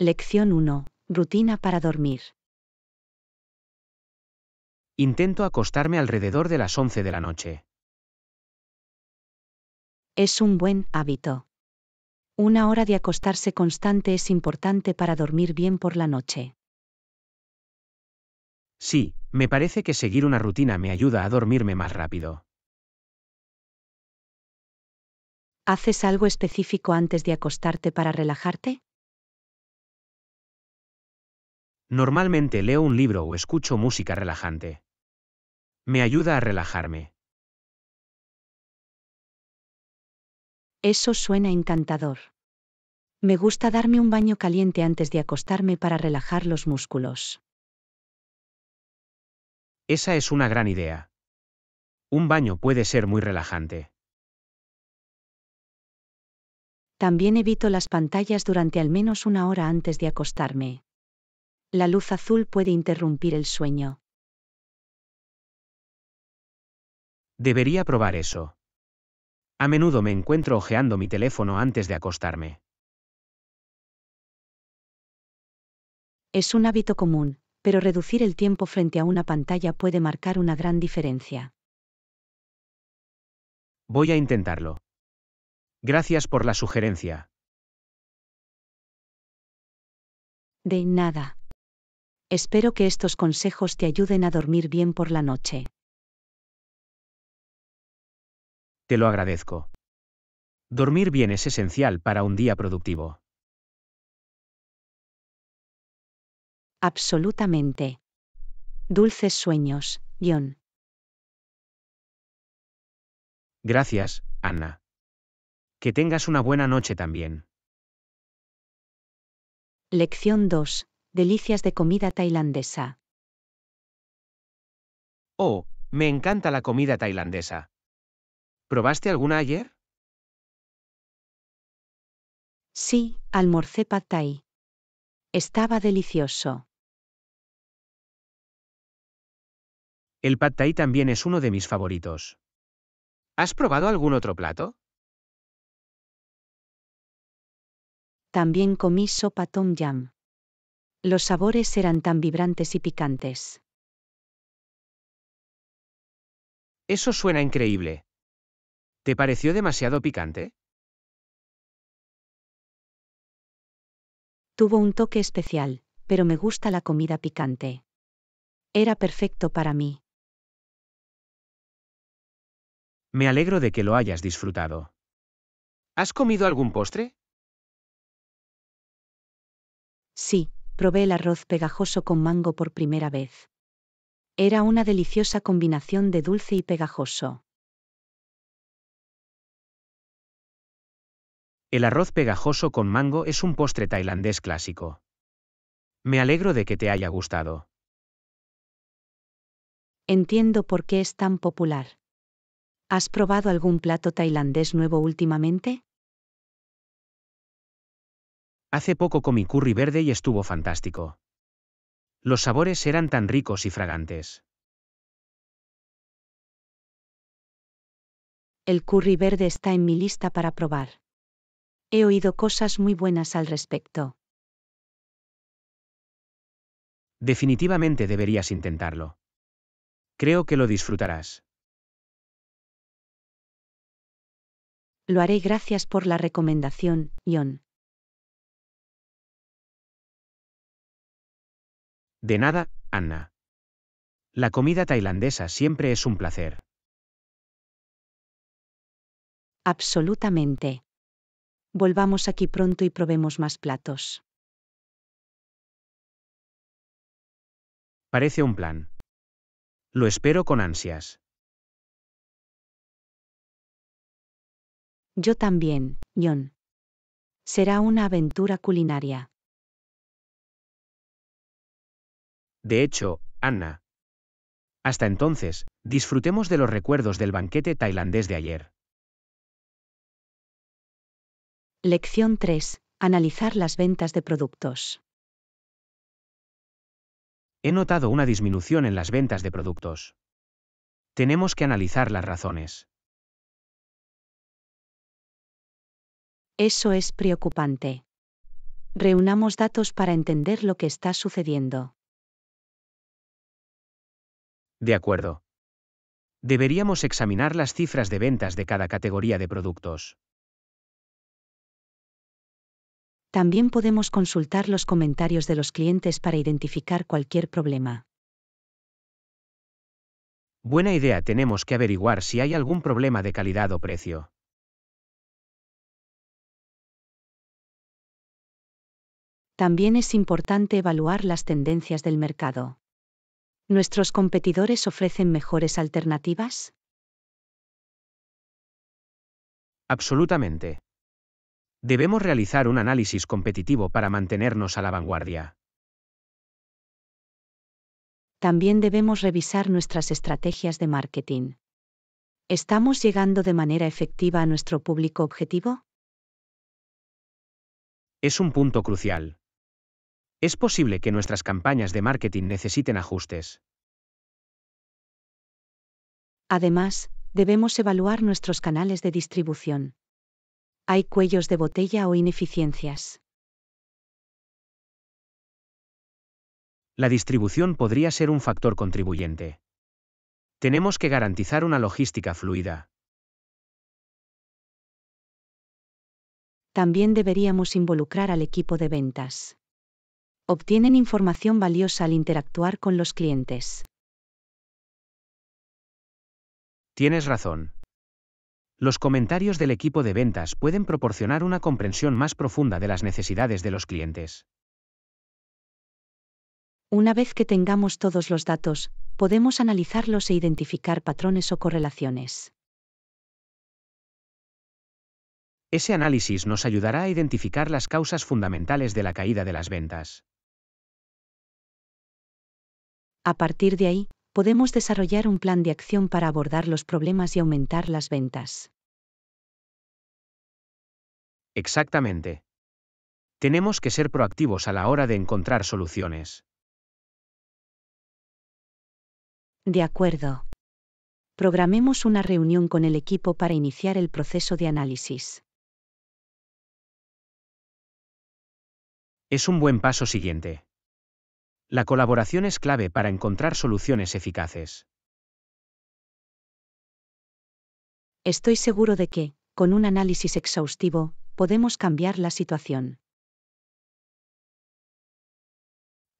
Lección 1. Rutina para dormir. Intento acostarme alrededor de las 11 de la noche. Es un buen hábito. Una hora de acostarse constante es importante para dormir bien por la noche. Sí, me parece que seguir una rutina me ayuda a dormirme más rápido. ¿Haces algo específico antes de acostarte para relajarte? Normalmente leo un libro o escucho música relajante. Me ayuda a relajarme. Eso suena encantador. Me gusta darme un baño caliente antes de acostarme para relajar los músculos. Esa es una gran idea. Un baño puede ser muy relajante. También evito las pantallas durante al menos una hora antes de acostarme la luz azul puede interrumpir el sueño. Debería probar eso. A menudo me encuentro ojeando mi teléfono antes de acostarme. Es un hábito común, pero reducir el tiempo frente a una pantalla puede marcar una gran diferencia. Voy a intentarlo. Gracias por la sugerencia. De nada. Espero que estos consejos te ayuden a dormir bien por la noche. Te lo agradezco. Dormir bien es esencial para un día productivo. Absolutamente. Dulces sueños, John. Gracias, Ana. Que tengas una buena noche también. Lección 2 delicias de comida tailandesa. Oh, me encanta la comida tailandesa. ¿Probaste alguna ayer? Sí, almorcé pad thai. Estaba delicioso. El pad thai también es uno de mis favoritos. ¿Has probado algún otro plato? También comí sopa tom yam. Los sabores eran tan vibrantes y picantes. Eso suena increíble. ¿Te pareció demasiado picante? Tuvo un toque especial, pero me gusta la comida picante. Era perfecto para mí. Me alegro de que lo hayas disfrutado. ¿Has comido algún postre? Sí, probé el arroz pegajoso con mango por primera vez. Era una deliciosa combinación de dulce y pegajoso. El arroz pegajoso con mango es un postre tailandés clásico. Me alegro de que te haya gustado. Entiendo por qué es tan popular. ¿Has probado algún plato tailandés nuevo últimamente? Hace poco comí curry verde y estuvo fantástico. Los sabores eran tan ricos y fragantes. El curry verde está en mi lista para probar. He oído cosas muy buenas al respecto. Definitivamente deberías intentarlo. Creo que lo disfrutarás. Lo haré gracias por la recomendación, John. De nada, Anna. La comida tailandesa siempre es un placer. Absolutamente. Volvamos aquí pronto y probemos más platos. Parece un plan. Lo espero con ansias. Yo también, John. Será una aventura culinaria. De hecho, Anna. Hasta entonces, disfrutemos de los recuerdos del banquete tailandés de ayer. Lección 3. Analizar las ventas de productos. He notado una disminución en las ventas de productos. Tenemos que analizar las razones. Eso es preocupante. Reunamos datos para entender lo que está sucediendo. De acuerdo. Deberíamos examinar las cifras de ventas de cada categoría de productos. También podemos consultar los comentarios de los clientes para identificar cualquier problema. Buena idea, tenemos que averiguar si hay algún problema de calidad o precio. También es importante evaluar las tendencias del mercado. ¿Nuestros competidores ofrecen mejores alternativas? Absolutamente. Debemos realizar un análisis competitivo para mantenernos a la vanguardia. También debemos revisar nuestras estrategias de marketing. ¿Estamos llegando de manera efectiva a nuestro público objetivo? Es un punto crucial. Es posible que nuestras campañas de marketing necesiten ajustes. Además, debemos evaluar nuestros canales de distribución. Hay cuellos de botella o ineficiencias. La distribución podría ser un factor contribuyente. Tenemos que garantizar una logística fluida. También deberíamos involucrar al equipo de ventas obtienen información valiosa al interactuar con los clientes. Tienes razón. Los comentarios del equipo de ventas pueden proporcionar una comprensión más profunda de las necesidades de los clientes. Una vez que tengamos todos los datos, podemos analizarlos e identificar patrones o correlaciones. Ese análisis nos ayudará a identificar las causas fundamentales de la caída de las ventas. A partir de ahí, podemos desarrollar un plan de acción para abordar los problemas y aumentar las ventas. Exactamente. Tenemos que ser proactivos a la hora de encontrar soluciones. De acuerdo. Programemos una reunión con el equipo para iniciar el proceso de análisis. Es un buen paso siguiente. La colaboración es clave para encontrar soluciones eficaces. Estoy seguro de que, con un análisis exhaustivo, podemos cambiar la situación.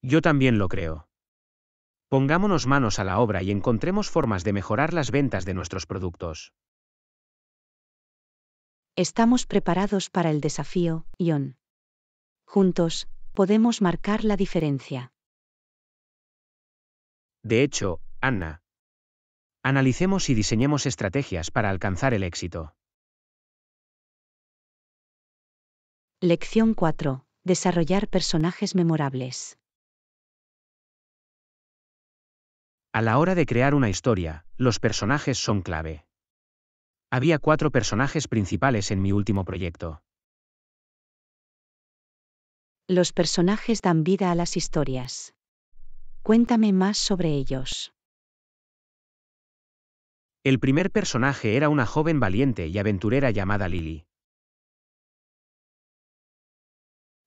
Yo también lo creo. Pongámonos manos a la obra y encontremos formas de mejorar las ventas de nuestros productos. Estamos preparados para el desafío, Ion. Juntos, podemos marcar la diferencia. De hecho, Anna. Analicemos y diseñemos estrategias para alcanzar el éxito. Lección 4. Desarrollar personajes memorables. A la hora de crear una historia, los personajes son clave. Había cuatro personajes principales en mi último proyecto. Los personajes dan vida a las historias. Cuéntame más sobre ellos. El primer personaje era una joven valiente y aventurera llamada Lily.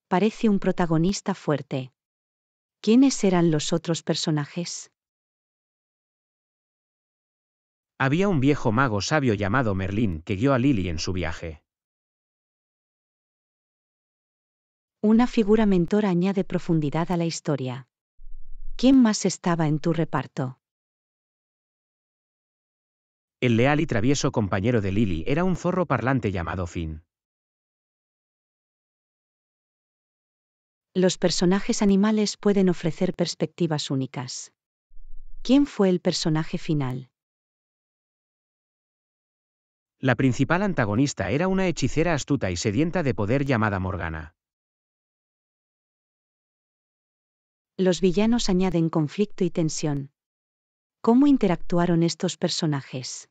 Parece un protagonista fuerte. ¿Quiénes eran los otros personajes? Había un viejo mago sabio llamado Merlín que guió a Lily en su viaje. Una figura mentora añade profundidad a la historia. ¿quién más estaba en tu reparto? El leal y travieso compañero de Lily era un zorro parlante llamado Finn. Los personajes animales pueden ofrecer perspectivas únicas. ¿Quién fue el personaje final? La principal antagonista era una hechicera astuta y sedienta de poder llamada Morgana. los villanos añaden conflicto y tensión. ¿Cómo interactuaron estos personajes?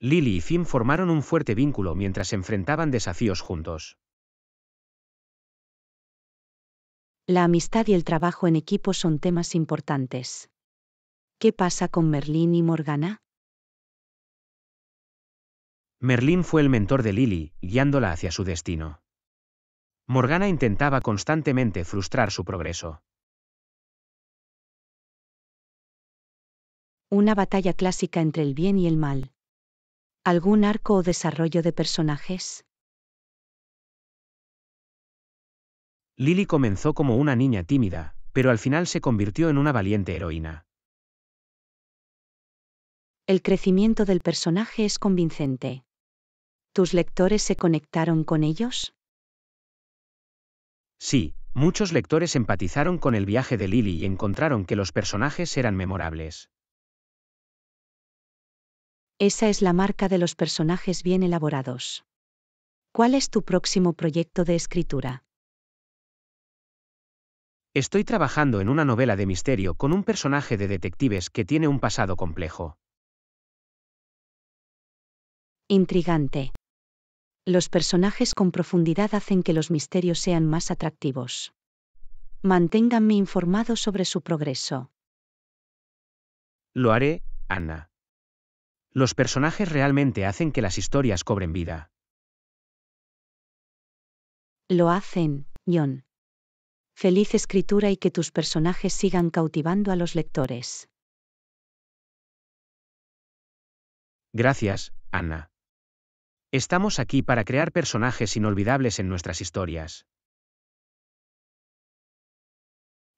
Lily y Finn formaron un fuerte vínculo mientras enfrentaban desafíos juntos. La amistad y el trabajo en equipo son temas importantes. ¿Qué pasa con Merlín y Morgana? Merlín fue el mentor de Lily, guiándola hacia su destino. Morgana intentaba constantemente frustrar su progreso. Una batalla clásica entre el bien y el mal. ¿Algún arco o desarrollo de personajes? Lily comenzó como una niña tímida, pero al final se convirtió en una valiente heroína. El crecimiento del personaje es convincente. ¿Tus lectores se conectaron con ellos? Sí, muchos lectores empatizaron con el viaje de Lily y encontraron que los personajes eran memorables. Esa es la marca de los personajes bien elaborados. ¿Cuál es tu próximo proyecto de escritura? Estoy trabajando en una novela de misterio con un personaje de detectives que tiene un pasado complejo. Intrigante. Los personajes con profundidad hacen que los misterios sean más atractivos. Manténganme informado sobre su progreso. Lo haré, Ana. Los personajes realmente hacen que las historias cobren vida. Lo hacen, John. Feliz escritura y que tus personajes sigan cautivando a los lectores. Gracias, Ana. Estamos aquí para crear personajes inolvidables en nuestras historias.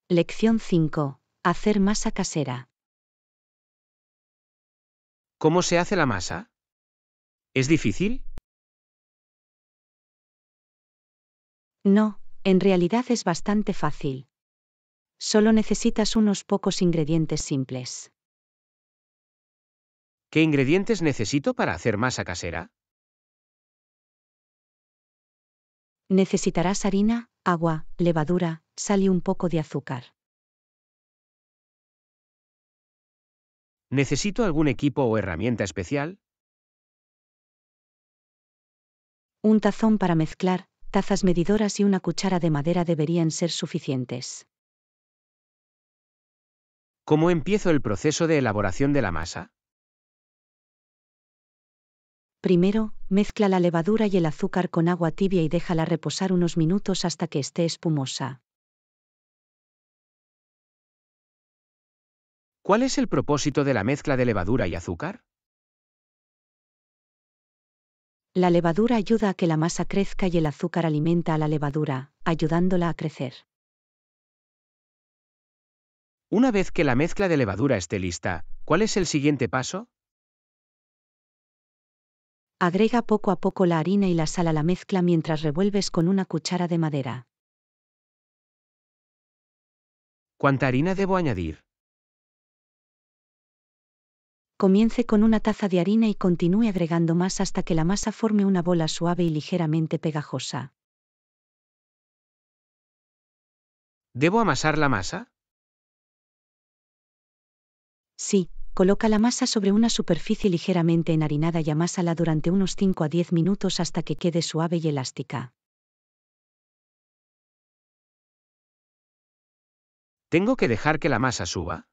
Lección 5. Hacer masa casera. ¿Cómo se hace la masa? ¿Es difícil? No, en realidad es bastante fácil. Solo necesitas unos pocos ingredientes simples. ¿Qué ingredientes necesito para hacer masa casera? Necesitarás harina, agua, levadura, sal y un poco de azúcar. ¿Necesito algún equipo o herramienta especial? Un tazón para mezclar, tazas medidoras y una cuchara de madera deberían ser suficientes. ¿Cómo empiezo el proceso de elaboración de la masa? Primero, mezcla la levadura y el azúcar con agua tibia y déjala reposar unos minutos hasta que esté espumosa. ¿Cuál es el propósito de la mezcla de levadura y azúcar? La levadura ayuda a que la masa crezca y el azúcar alimenta a la levadura, ayudándola a crecer. Una vez que la mezcla de levadura esté lista, ¿cuál es el siguiente paso? Agrega poco a poco la harina y la sal a la mezcla mientras revuelves con una cuchara de madera. ¿Cuánta harina debo añadir? Comience con una taza de harina y continúe agregando más hasta que la masa forme una bola suave y ligeramente pegajosa. ¿Debo amasar la masa? Sí, Coloca la masa sobre una superficie ligeramente enharinada y amásala durante unos 5 a 10 minutos hasta que quede suave y elástica. ¿Tengo que dejar que la masa suba?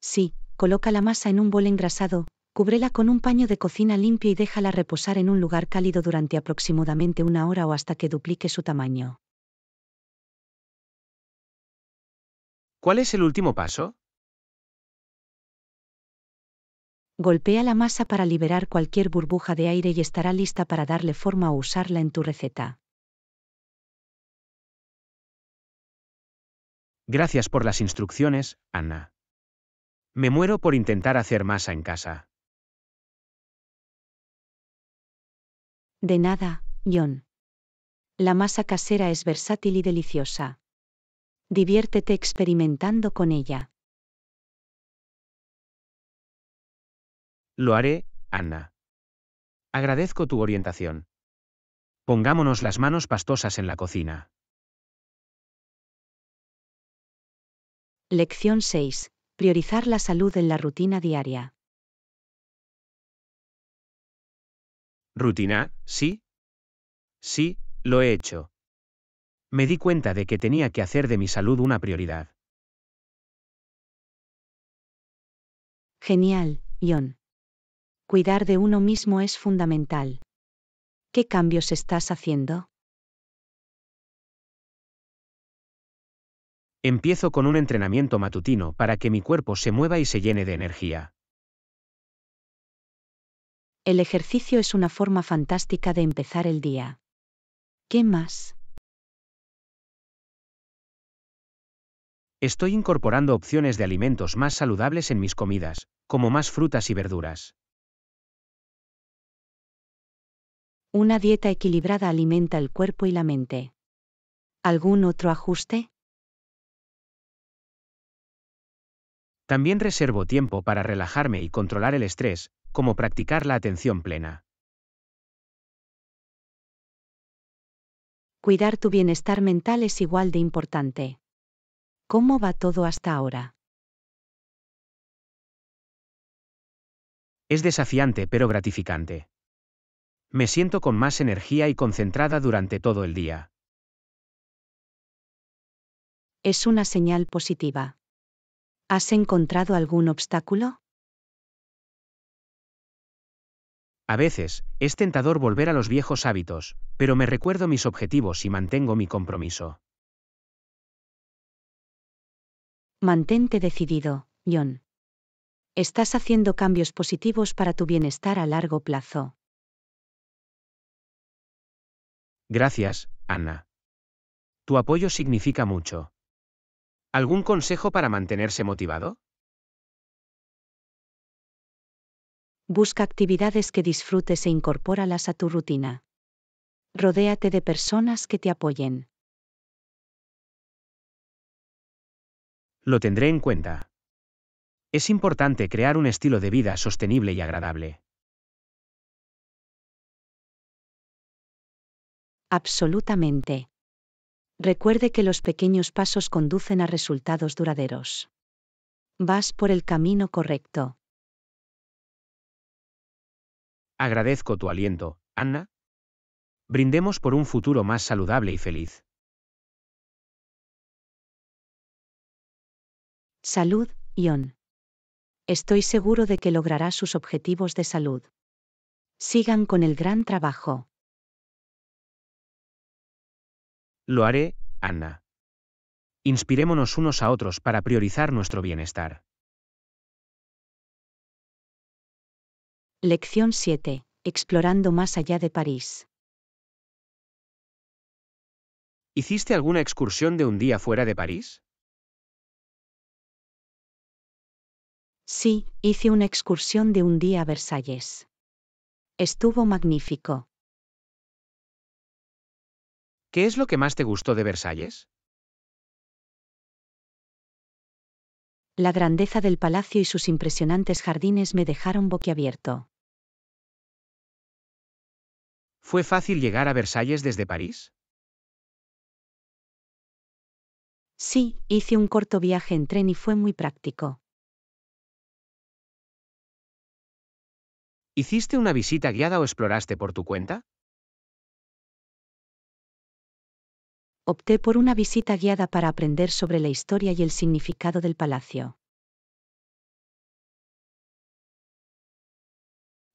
Sí, coloca la masa en un bol engrasado, cúbrela con un paño de cocina limpio y déjala reposar en un lugar cálido durante aproximadamente una hora o hasta que duplique su tamaño. ¿Cuál es el último paso? Golpea la masa para liberar cualquier burbuja de aire y estará lista para darle forma o usarla en tu receta. Gracias por las instrucciones, Ana. Me muero por intentar hacer masa en casa. De nada, John. La masa casera es versátil y deliciosa diviértete experimentando con ella. Lo haré, Ana. Agradezco tu orientación. Pongámonos las manos pastosas en la cocina. Lección 6. Priorizar la salud en la rutina diaria. Rutina, sí. Sí, lo he hecho me di cuenta de que tenía que hacer de mi salud una prioridad. Genial, Ion. Cuidar de uno mismo es fundamental. ¿Qué cambios estás haciendo? Empiezo con un entrenamiento matutino para que mi cuerpo se mueva y se llene de energía. El ejercicio es una forma fantástica de empezar el día. ¿Qué más? Estoy incorporando opciones de alimentos más saludables en mis comidas, como más frutas y verduras. Una dieta equilibrada alimenta el cuerpo y la mente. ¿Algún otro ajuste? También reservo tiempo para relajarme y controlar el estrés, como practicar la atención plena. Cuidar tu bienestar mental es igual de importante. ¿Cómo va todo hasta ahora? Es desafiante pero gratificante. Me siento con más energía y concentrada durante todo el día. Es una señal positiva. ¿Has encontrado algún obstáculo? A veces, es tentador volver a los viejos hábitos, pero me recuerdo mis objetivos y mantengo mi compromiso. Mantente decidido, John. Estás haciendo cambios positivos para tu bienestar a largo plazo. Gracias, Ana. Tu apoyo significa mucho. ¿Algún consejo para mantenerse motivado? Busca actividades que disfrutes e incorpóralas a tu rutina. Rodéate de personas que te apoyen. Lo tendré en cuenta. Es importante crear un estilo de vida sostenible y agradable. Absolutamente. Recuerde que los pequeños pasos conducen a resultados duraderos. Vas por el camino correcto. Agradezco tu aliento, Anna. Brindemos por un futuro más saludable y feliz. Salud, Ion. Estoy seguro de que logrará sus objetivos de salud. Sigan con el gran trabajo. Lo haré, Ana. Inspirémonos unos a otros para priorizar nuestro bienestar. Lección 7. Explorando más allá de París. ¿Hiciste alguna excursión de un día fuera de París? Sí, hice una excursión de un día a Versalles. Estuvo magnífico. ¿Qué es lo que más te gustó de Versalles? La grandeza del palacio y sus impresionantes jardines me dejaron boquiabierto. ¿Fue fácil llegar a Versalles desde París? Sí, hice un corto viaje en tren y fue muy práctico. ¿Hiciste una visita guiada o exploraste por tu cuenta? Opté por una visita guiada para aprender sobre la historia y el significado del palacio.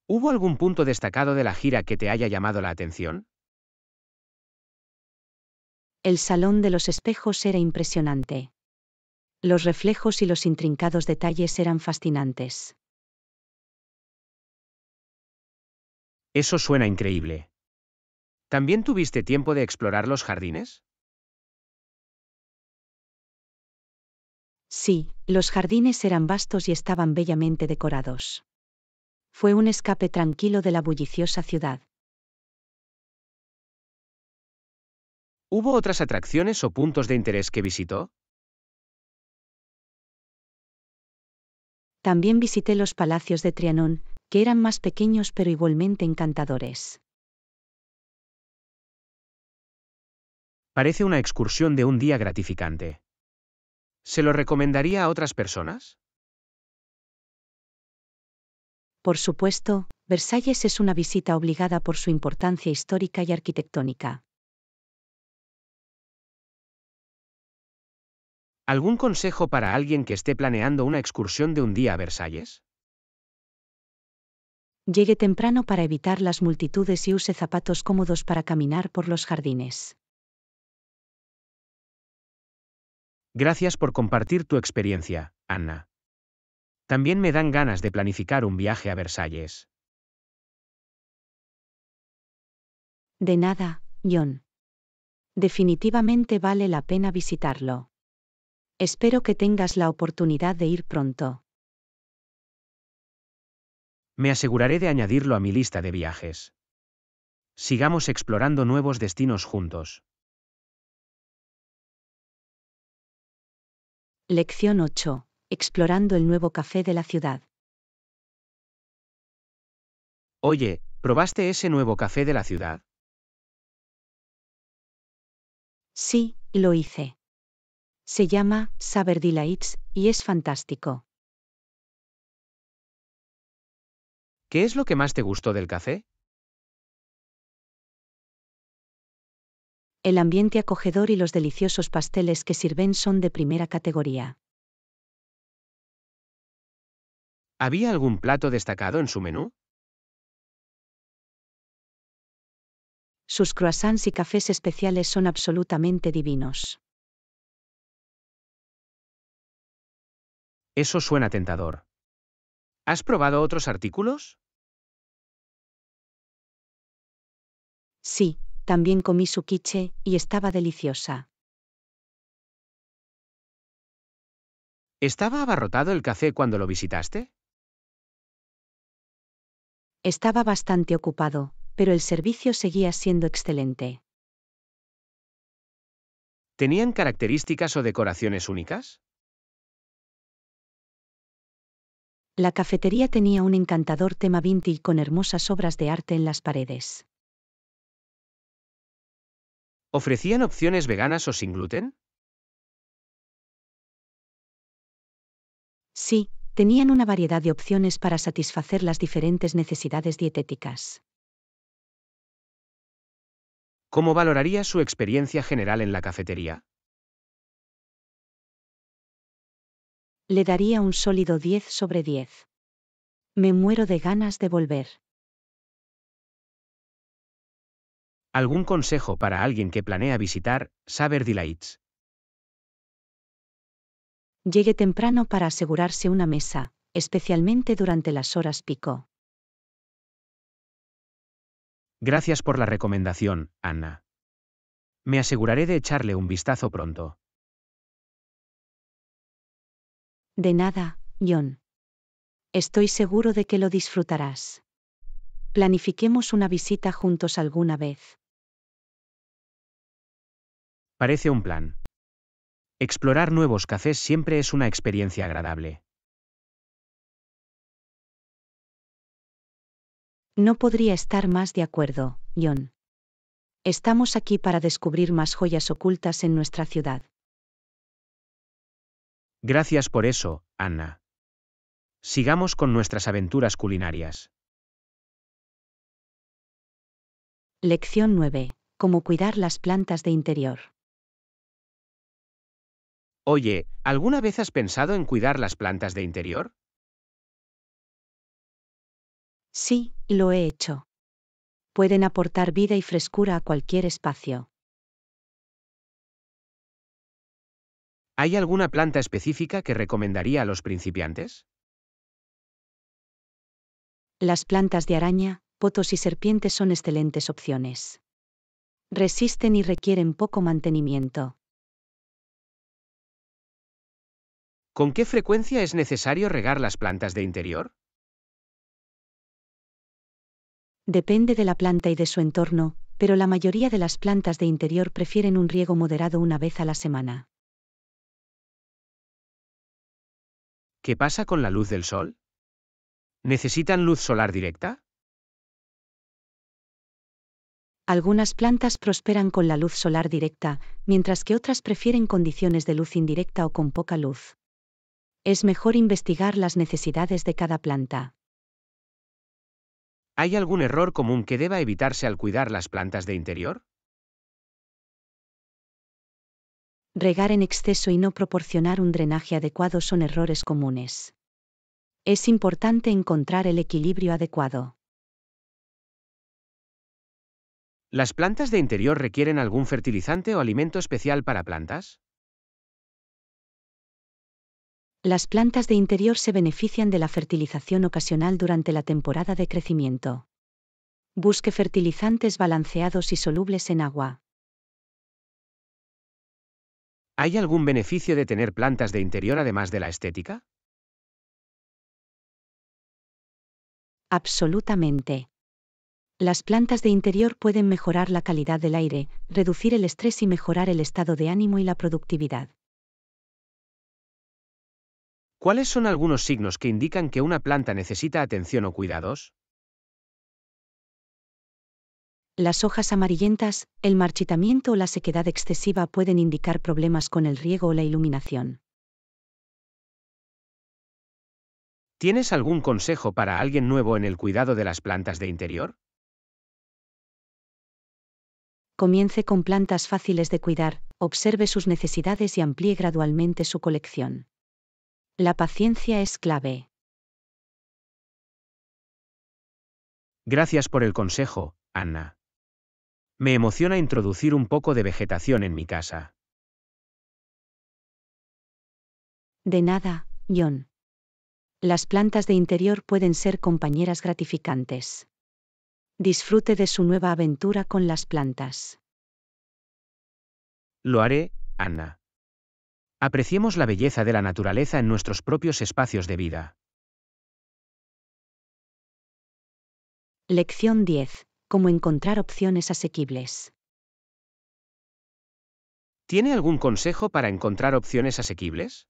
¿Hubo algún punto destacado de la gira que te haya llamado la atención? El salón de los espejos era impresionante. Los reflejos y los intrincados detalles eran fascinantes. Eso suena increíble. ¿También tuviste tiempo de explorar los jardines? Sí, los jardines eran vastos y estaban bellamente decorados. Fue un escape tranquilo de la bulliciosa ciudad. ¿Hubo otras atracciones o puntos de interés que visitó? También visité los palacios de Trianón, que eran más pequeños pero igualmente encantadores. Parece una excursión de un día gratificante. ¿Se lo recomendaría a otras personas? Por supuesto, Versalles es una visita obligada por su importancia histórica y arquitectónica. ¿Algún consejo para alguien que esté planeando una excursión de un día a Versalles? Llegue temprano para evitar las multitudes y use zapatos cómodos para caminar por los jardines. Gracias por compartir tu experiencia, Anna. También me dan ganas de planificar un viaje a Versalles. De nada, John. Definitivamente vale la pena visitarlo. Espero que tengas la oportunidad de ir pronto. Me aseguraré de añadirlo a mi lista de viajes. Sigamos explorando nuevos destinos juntos. Lección 8. Explorando el nuevo café de la ciudad. Oye, ¿probaste ese nuevo café de la ciudad? Sí, lo hice. Se llama Saber Delights y es fantástico. ¿Qué es lo que más te gustó del café? El ambiente acogedor y los deliciosos pasteles que sirven son de primera categoría. ¿Había algún plato destacado en su menú? Sus croissants y cafés especiales son absolutamente divinos. Eso suena tentador. ¿Has probado otros artículos? Sí, también comí su quiche, y estaba deliciosa. ¿Estaba abarrotado el café cuando lo visitaste? Estaba bastante ocupado, pero el servicio seguía siendo excelente. ¿Tenían características o decoraciones únicas? La cafetería tenía un encantador tema vintage con hermosas obras de arte en las paredes. ¿Ofrecían opciones veganas o sin gluten? Sí, tenían una variedad de opciones para satisfacer las diferentes necesidades dietéticas. ¿Cómo valoraría su experiencia general en la cafetería? Le daría un sólido 10 sobre 10. Me muero de ganas de volver. ¿Algún consejo para alguien que planea visitar Saber Delights? Llegue temprano para asegurarse una mesa, especialmente durante las horas pico. Gracias por la recomendación, Anna. Me aseguraré de echarle un vistazo pronto. De nada, John. Estoy seguro de que lo disfrutarás. Planifiquemos una visita juntos alguna vez. Parece un plan. Explorar nuevos cafés siempre es una experiencia agradable. No podría estar más de acuerdo, John. Estamos aquí para descubrir más joyas ocultas en nuestra ciudad. Gracias por eso, Anna. Sigamos con nuestras aventuras culinarias. Lección 9. Cómo cuidar las plantas de interior. Oye, ¿alguna vez has pensado en cuidar las plantas de interior? Sí, lo he hecho. Pueden aportar vida y frescura a cualquier espacio. ¿Hay alguna planta específica que recomendaría a los principiantes? Las plantas de araña, potos y serpientes son excelentes opciones. Resisten y requieren poco mantenimiento. ¿Con qué frecuencia es necesario regar las plantas de interior? Depende de la planta y de su entorno, pero la mayoría de las plantas de interior prefieren un riego moderado una vez a la semana. ¿Qué pasa con la luz del sol? ¿Necesitan luz solar directa? Algunas plantas prosperan con la luz solar directa, mientras que otras prefieren condiciones de luz indirecta o con poca luz es mejor investigar las necesidades de cada planta. ¿Hay algún error común que deba evitarse al cuidar las plantas de interior? Regar en exceso y no proporcionar un drenaje adecuado son errores comunes. Es importante encontrar el equilibrio adecuado. ¿Las plantas de interior requieren algún fertilizante o alimento especial para plantas? Las plantas de interior se benefician de la fertilización ocasional durante la temporada de crecimiento. Busque fertilizantes balanceados y solubles en agua. ¿Hay algún beneficio de tener plantas de interior además de la estética? Absolutamente. Las plantas de interior pueden mejorar la calidad del aire, reducir el estrés y mejorar el estado de ánimo y la productividad. ¿Cuáles son algunos signos que indican que una planta necesita atención o cuidados? Las hojas amarillentas, el marchitamiento o la sequedad excesiva pueden indicar problemas con el riego o la iluminación. ¿Tienes algún consejo para alguien nuevo en el cuidado de las plantas de interior? Comience con plantas fáciles de cuidar, observe sus necesidades y amplíe gradualmente su colección. La paciencia es clave. Gracias por el consejo, Anna. Me emociona introducir un poco de vegetación en mi casa. De nada, John. Las plantas de interior pueden ser compañeras gratificantes. Disfrute de su nueva aventura con las plantas. Lo haré, Anna. Apreciemos la belleza de la naturaleza en nuestros propios espacios de vida. Lección 10. Cómo encontrar opciones asequibles. ¿Tiene algún consejo para encontrar opciones asequibles?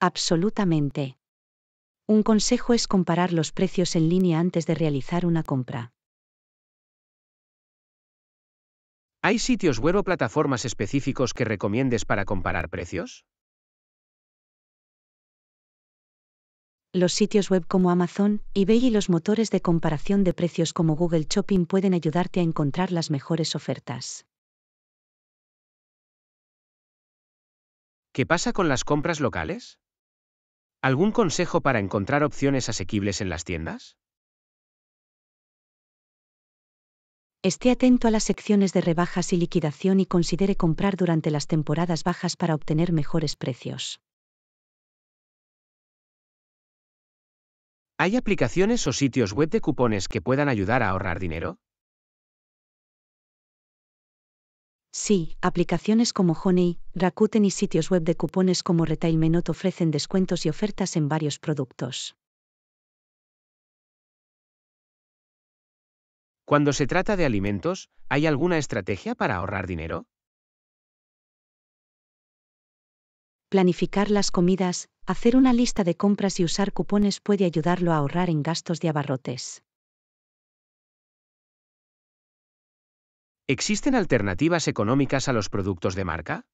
Absolutamente. Un consejo es comparar los precios en línea antes de realizar una compra. ¿Hay sitios web o plataformas específicos que recomiendes para comparar precios? Los sitios web como Amazon, eBay y los motores de comparación de precios como Google Shopping pueden ayudarte a encontrar las mejores ofertas. ¿Qué pasa con las compras locales? ¿Algún consejo para encontrar opciones asequibles en las tiendas? Esté atento a las secciones de rebajas y liquidación y considere comprar durante las temporadas bajas para obtener mejores precios. ¿Hay aplicaciones o sitios web de cupones que puedan ayudar a ahorrar dinero? Sí, aplicaciones como Honey, Rakuten y sitios web de cupones como Retailmenot ofrecen descuentos y ofertas en varios productos. Cuando se trata de alimentos, ¿hay alguna estrategia para ahorrar dinero? Planificar las comidas, hacer una lista de compras y usar cupones puede ayudarlo a ahorrar en gastos de abarrotes. ¿Existen alternativas económicas a los productos de marca?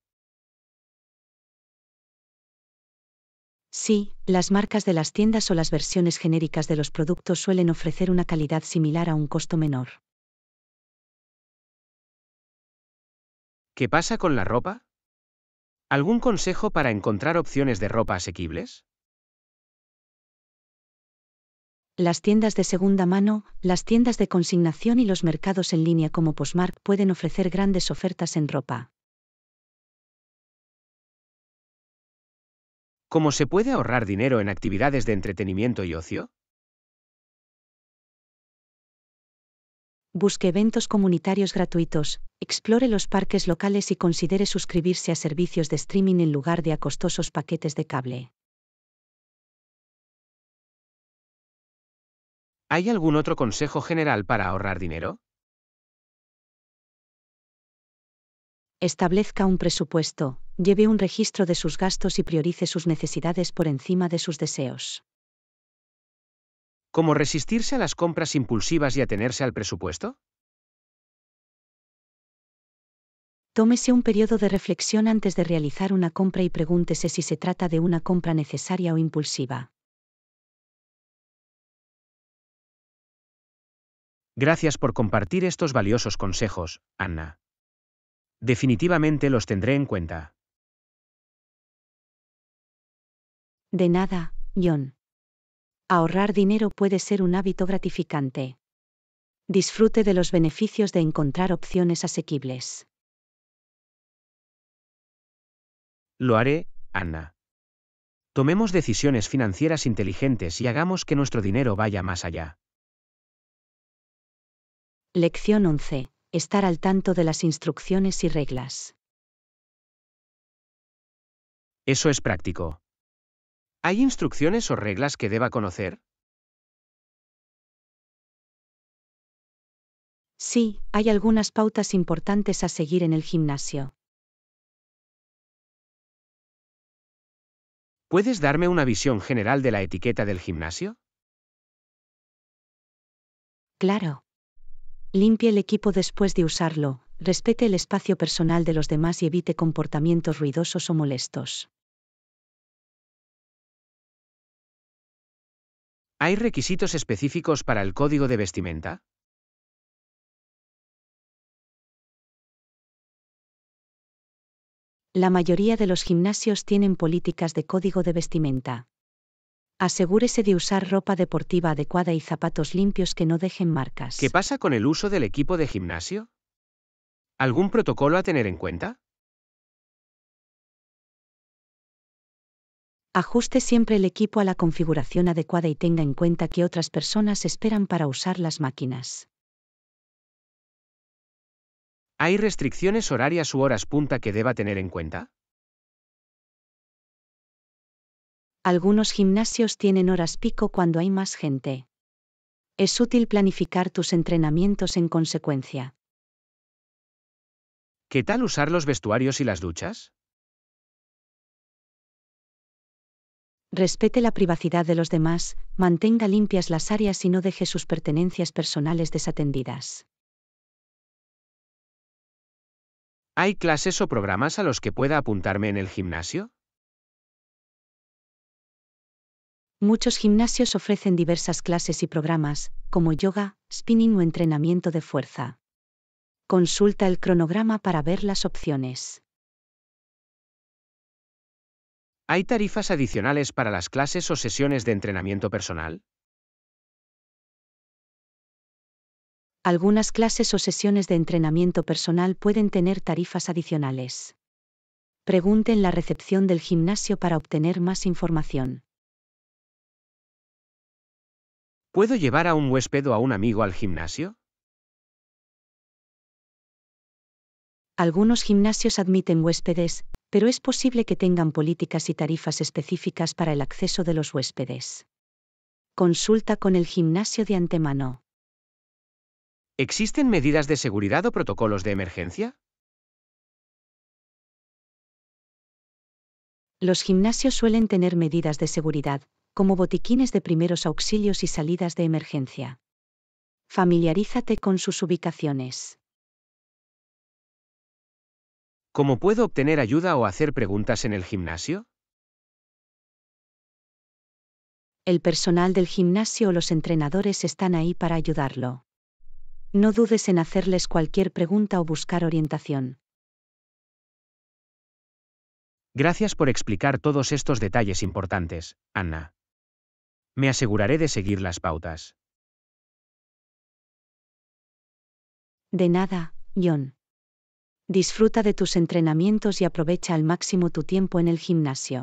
Sí, las marcas de las tiendas o las versiones genéricas de los productos suelen ofrecer una calidad similar a un costo menor. ¿Qué pasa con la ropa? ¿Algún consejo para encontrar opciones de ropa asequibles? Las tiendas de segunda mano, las tiendas de consignación y los mercados en línea como Postmark pueden ofrecer grandes ofertas en ropa. ¿Cómo se puede ahorrar dinero en actividades de entretenimiento y ocio? Busque eventos comunitarios gratuitos, explore los parques locales y considere suscribirse a servicios de streaming en lugar de a costosos paquetes de cable. ¿Hay algún otro consejo general para ahorrar dinero? Establezca un presupuesto, lleve un registro de sus gastos y priorice sus necesidades por encima de sus deseos. ¿Cómo resistirse a las compras impulsivas y atenerse al presupuesto? Tómese un periodo de reflexión antes de realizar una compra y pregúntese si se trata de una compra necesaria o impulsiva. Gracias por compartir estos valiosos consejos, Anna. Definitivamente los tendré en cuenta. De nada, John. Ahorrar dinero puede ser un hábito gratificante. Disfrute de los beneficios de encontrar opciones asequibles. Lo haré, Anna. Tomemos decisiones financieras inteligentes y hagamos que nuestro dinero vaya más allá. Lección 11 estar al tanto de las instrucciones y reglas. Eso es práctico. ¿Hay instrucciones o reglas que deba conocer? Sí, hay algunas pautas importantes a seguir en el gimnasio. ¿Puedes darme una visión general de la etiqueta del gimnasio? Claro. Limpie el equipo después de usarlo, respete el espacio personal de los demás y evite comportamientos ruidosos o molestos. ¿Hay requisitos específicos para el código de vestimenta? La mayoría de los gimnasios tienen políticas de código de vestimenta. Asegúrese de usar ropa deportiva adecuada y zapatos limpios que no dejen marcas. ¿Qué pasa con el uso del equipo de gimnasio? ¿Algún protocolo a tener en cuenta? Ajuste siempre el equipo a la configuración adecuada y tenga en cuenta que otras personas esperan para usar las máquinas. ¿Hay restricciones horarias u horas punta que deba tener en cuenta? Algunos gimnasios tienen horas pico cuando hay más gente. Es útil planificar tus entrenamientos en consecuencia. ¿Qué tal usar los vestuarios y las duchas? Respete la privacidad de los demás, mantenga limpias las áreas y no deje sus pertenencias personales desatendidas. ¿Hay clases o programas a los que pueda apuntarme en el gimnasio? Muchos gimnasios ofrecen diversas clases y programas, como yoga, spinning o entrenamiento de fuerza. Consulta el cronograma para ver las opciones. ¿Hay tarifas adicionales para las clases o sesiones de entrenamiento personal? Algunas clases o sesiones de entrenamiento personal pueden tener tarifas adicionales. Pregunte en la recepción del gimnasio para obtener más información. ¿Puedo llevar a un huésped o a un amigo al gimnasio? Algunos gimnasios admiten huéspedes, pero es posible que tengan políticas y tarifas específicas para el acceso de los huéspedes. Consulta con el gimnasio de antemano. ¿Existen medidas de seguridad o protocolos de emergencia? Los gimnasios suelen tener medidas de seguridad, como botiquines de primeros auxilios y salidas de emergencia. Familiarízate con sus ubicaciones. ¿Cómo puedo obtener ayuda o hacer preguntas en el gimnasio? El personal del gimnasio o los entrenadores están ahí para ayudarlo. No dudes en hacerles cualquier pregunta o buscar orientación. Gracias por explicar todos estos detalles importantes, Anna me aseguraré de seguir las pautas. De nada, John. Disfruta de tus entrenamientos y aprovecha al máximo tu tiempo en el gimnasio.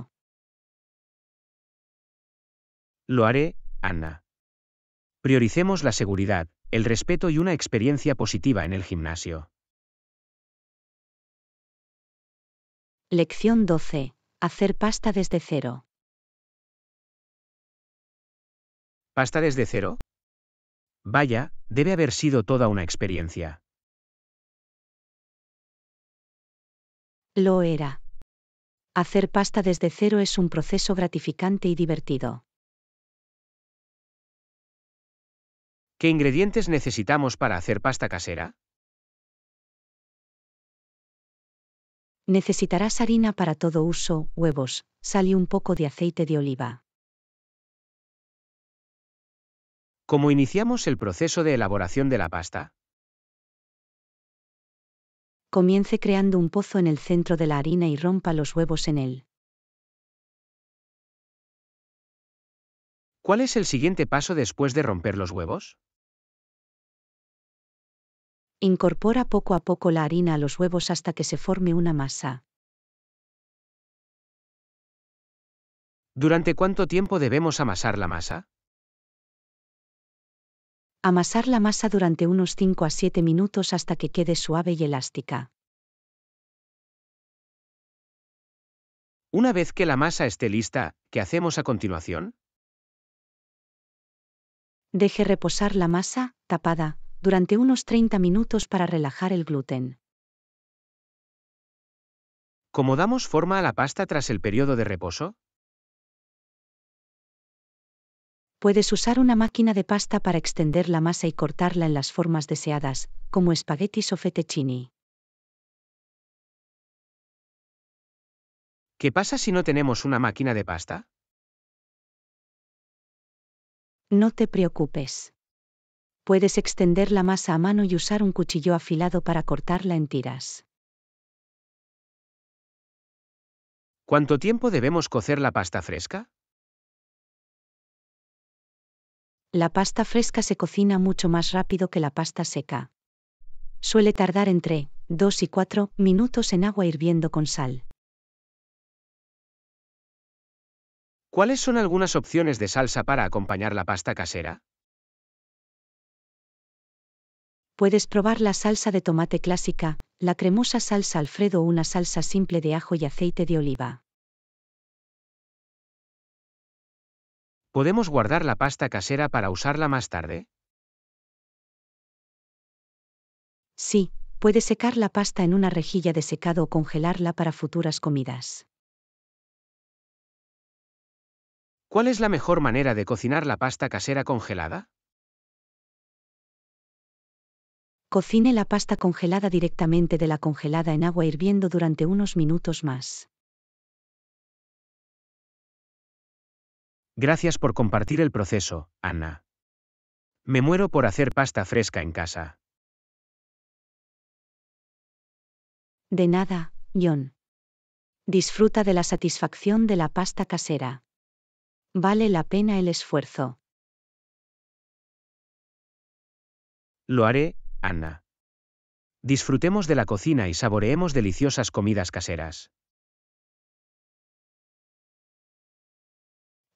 Lo haré, Anna. Prioricemos la seguridad, el respeto y una experiencia positiva en el gimnasio. Lección 12. Hacer pasta desde cero. ¿Pasta desde cero? Vaya, debe haber sido toda una experiencia. Lo era. Hacer pasta desde cero es un proceso gratificante y divertido. ¿Qué ingredientes necesitamos para hacer pasta casera? Necesitarás harina para todo uso, huevos, sal y un poco de aceite de oliva. ¿Cómo iniciamos el proceso de elaboración de la pasta? Comience creando un pozo en el centro de la harina y rompa los huevos en él. ¿Cuál es el siguiente paso después de romper los huevos? Incorpora poco a poco la harina a los huevos hasta que se forme una masa. ¿Durante cuánto tiempo debemos amasar la masa? Amasar la masa durante unos 5 a 7 minutos hasta que quede suave y elástica. Una vez que la masa esté lista, ¿qué hacemos a continuación? Deje reposar la masa, tapada, durante unos 30 minutos para relajar el gluten. ¿Cómo damos forma a la pasta tras el periodo de reposo? Puedes usar una máquina de pasta para extender la masa y cortarla en las formas deseadas, como espaguetis o fettuccini. ¿Qué pasa si no tenemos una máquina de pasta? No te preocupes. Puedes extender la masa a mano y usar un cuchillo afilado para cortarla en tiras. ¿Cuánto tiempo debemos cocer la pasta fresca? La pasta fresca se cocina mucho más rápido que la pasta seca. Suele tardar entre 2 y 4 minutos en agua hirviendo con sal. ¿Cuáles son algunas opciones de salsa para acompañar la pasta casera? Puedes probar la salsa de tomate clásica, la cremosa salsa Alfredo o una salsa simple de ajo y aceite de oliva. ¿Podemos guardar la pasta casera para usarla más tarde? Sí, puede secar la pasta en una rejilla de secado o congelarla para futuras comidas. ¿Cuál es la mejor manera de cocinar la pasta casera congelada? Cocine la pasta congelada directamente de la congelada en agua hirviendo durante unos minutos más. Gracias por compartir el proceso, Ana. Me muero por hacer pasta fresca en casa. De nada, John. Disfruta de la satisfacción de la pasta casera. Vale la pena el esfuerzo. Lo haré, Ana. Disfrutemos de la cocina y saboreemos deliciosas comidas caseras.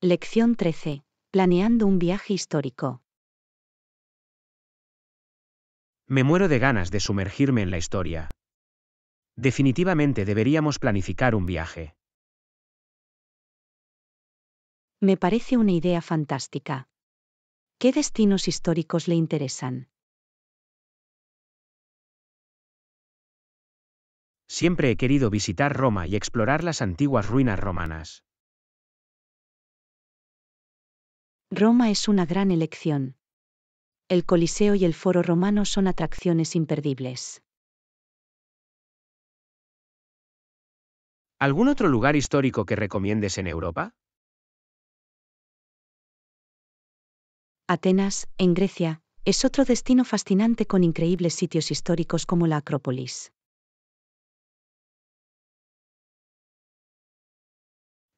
Lección 13. Planeando un viaje histórico. Me muero de ganas de sumergirme en la historia. Definitivamente deberíamos planificar un viaje. Me parece una idea fantástica. ¿Qué destinos históricos le interesan? Siempre he querido visitar Roma y explorar las antiguas ruinas romanas. Roma es una gran elección. El Coliseo y el Foro Romano son atracciones imperdibles. ¿Algún otro lugar histórico que recomiendes en Europa? Atenas, en Grecia, es otro destino fascinante con increíbles sitios históricos como la Acrópolis.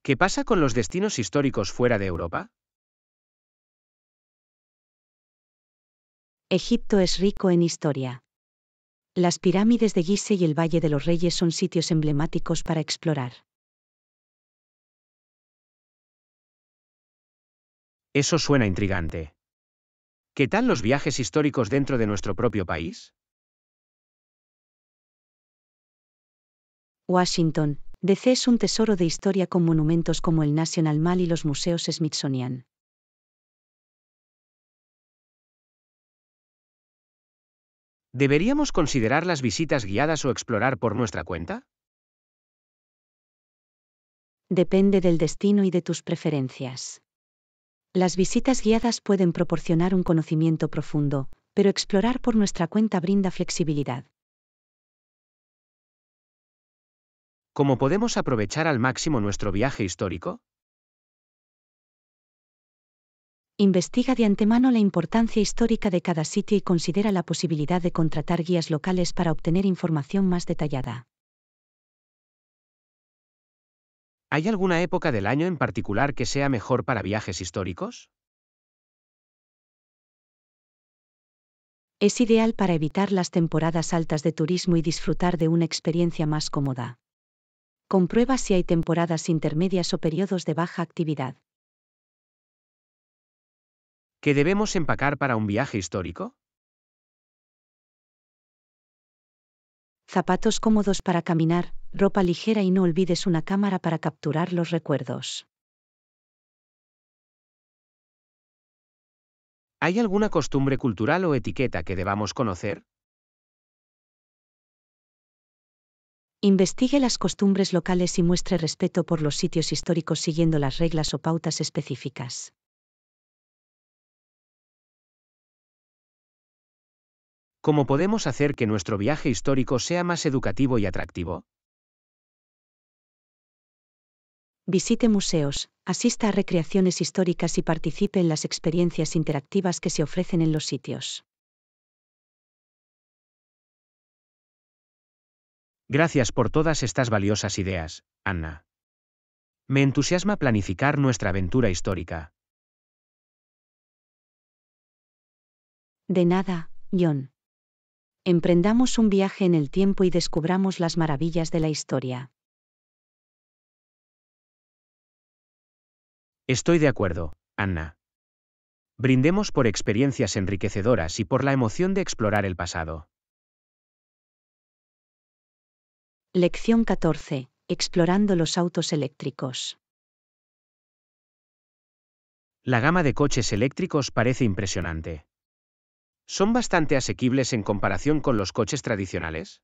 ¿Qué pasa con los destinos históricos fuera de Europa? Egipto es rico en historia. Las pirámides de Gizeh y el Valle de los Reyes son sitios emblemáticos para explorar. Eso suena intrigante. ¿Qué tal los viajes históricos dentro de nuestro propio país? Washington, DC es un tesoro de historia con monumentos como el National Mall y los museos Smithsonian. ¿Deberíamos considerar las visitas guiadas o explorar por nuestra cuenta? Depende del destino y de tus preferencias. Las visitas guiadas pueden proporcionar un conocimiento profundo, pero explorar por nuestra cuenta brinda flexibilidad. ¿Cómo podemos aprovechar al máximo nuestro viaje histórico? Investiga de antemano la importancia histórica de cada sitio y considera la posibilidad de contratar guías locales para obtener información más detallada. ¿Hay alguna época del año en particular que sea mejor para viajes históricos? Es ideal para evitar las temporadas altas de turismo y disfrutar de una experiencia más cómoda. Comprueba si hay temporadas intermedias o periodos de baja actividad. ¿Qué debemos empacar para un viaje histórico? Zapatos cómodos para caminar, ropa ligera y no olvides una cámara para capturar los recuerdos. ¿Hay alguna costumbre cultural o etiqueta que debamos conocer? Investigue las costumbres locales y muestre respeto por los sitios históricos siguiendo las reglas o pautas específicas. ¿Cómo podemos hacer que nuestro viaje histórico sea más educativo y atractivo? Visite museos, asista a recreaciones históricas y participe en las experiencias interactivas que se ofrecen en los sitios. Gracias por todas estas valiosas ideas, Anna. Me entusiasma planificar nuestra aventura histórica. De nada, John. Emprendamos un viaje en el tiempo y descubramos las maravillas de la historia. Estoy de acuerdo, Anna. Brindemos por experiencias enriquecedoras y por la emoción de explorar el pasado. Lección 14. Explorando los autos eléctricos. La gama de coches eléctricos parece impresionante. ¿Son bastante asequibles en comparación con los coches tradicionales?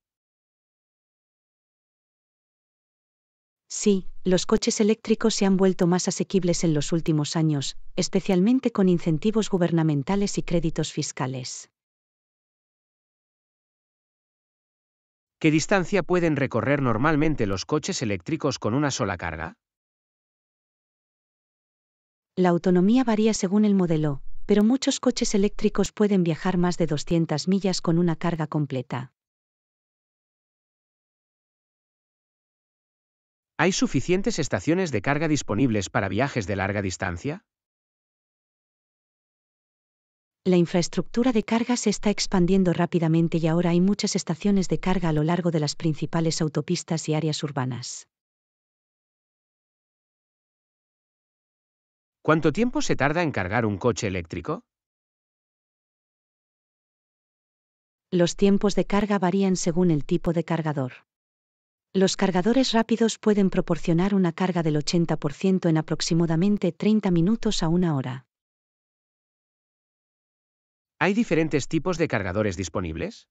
Sí, los coches eléctricos se han vuelto más asequibles en los últimos años, especialmente con incentivos gubernamentales y créditos fiscales. ¿Qué distancia pueden recorrer normalmente los coches eléctricos con una sola carga? La autonomía varía según el modelo, pero muchos coches eléctricos pueden viajar más de 200 millas con una carga completa. ¿Hay suficientes estaciones de carga disponibles para viajes de larga distancia? La infraestructura de carga se está expandiendo rápidamente y ahora hay muchas estaciones de carga a lo largo de las principales autopistas y áreas urbanas. ¿Cuánto tiempo se tarda en cargar un coche eléctrico? Los tiempos de carga varían según el tipo de cargador. Los cargadores rápidos pueden proporcionar una carga del 80% en aproximadamente 30 minutos a una hora. ¿Hay diferentes tipos de cargadores disponibles?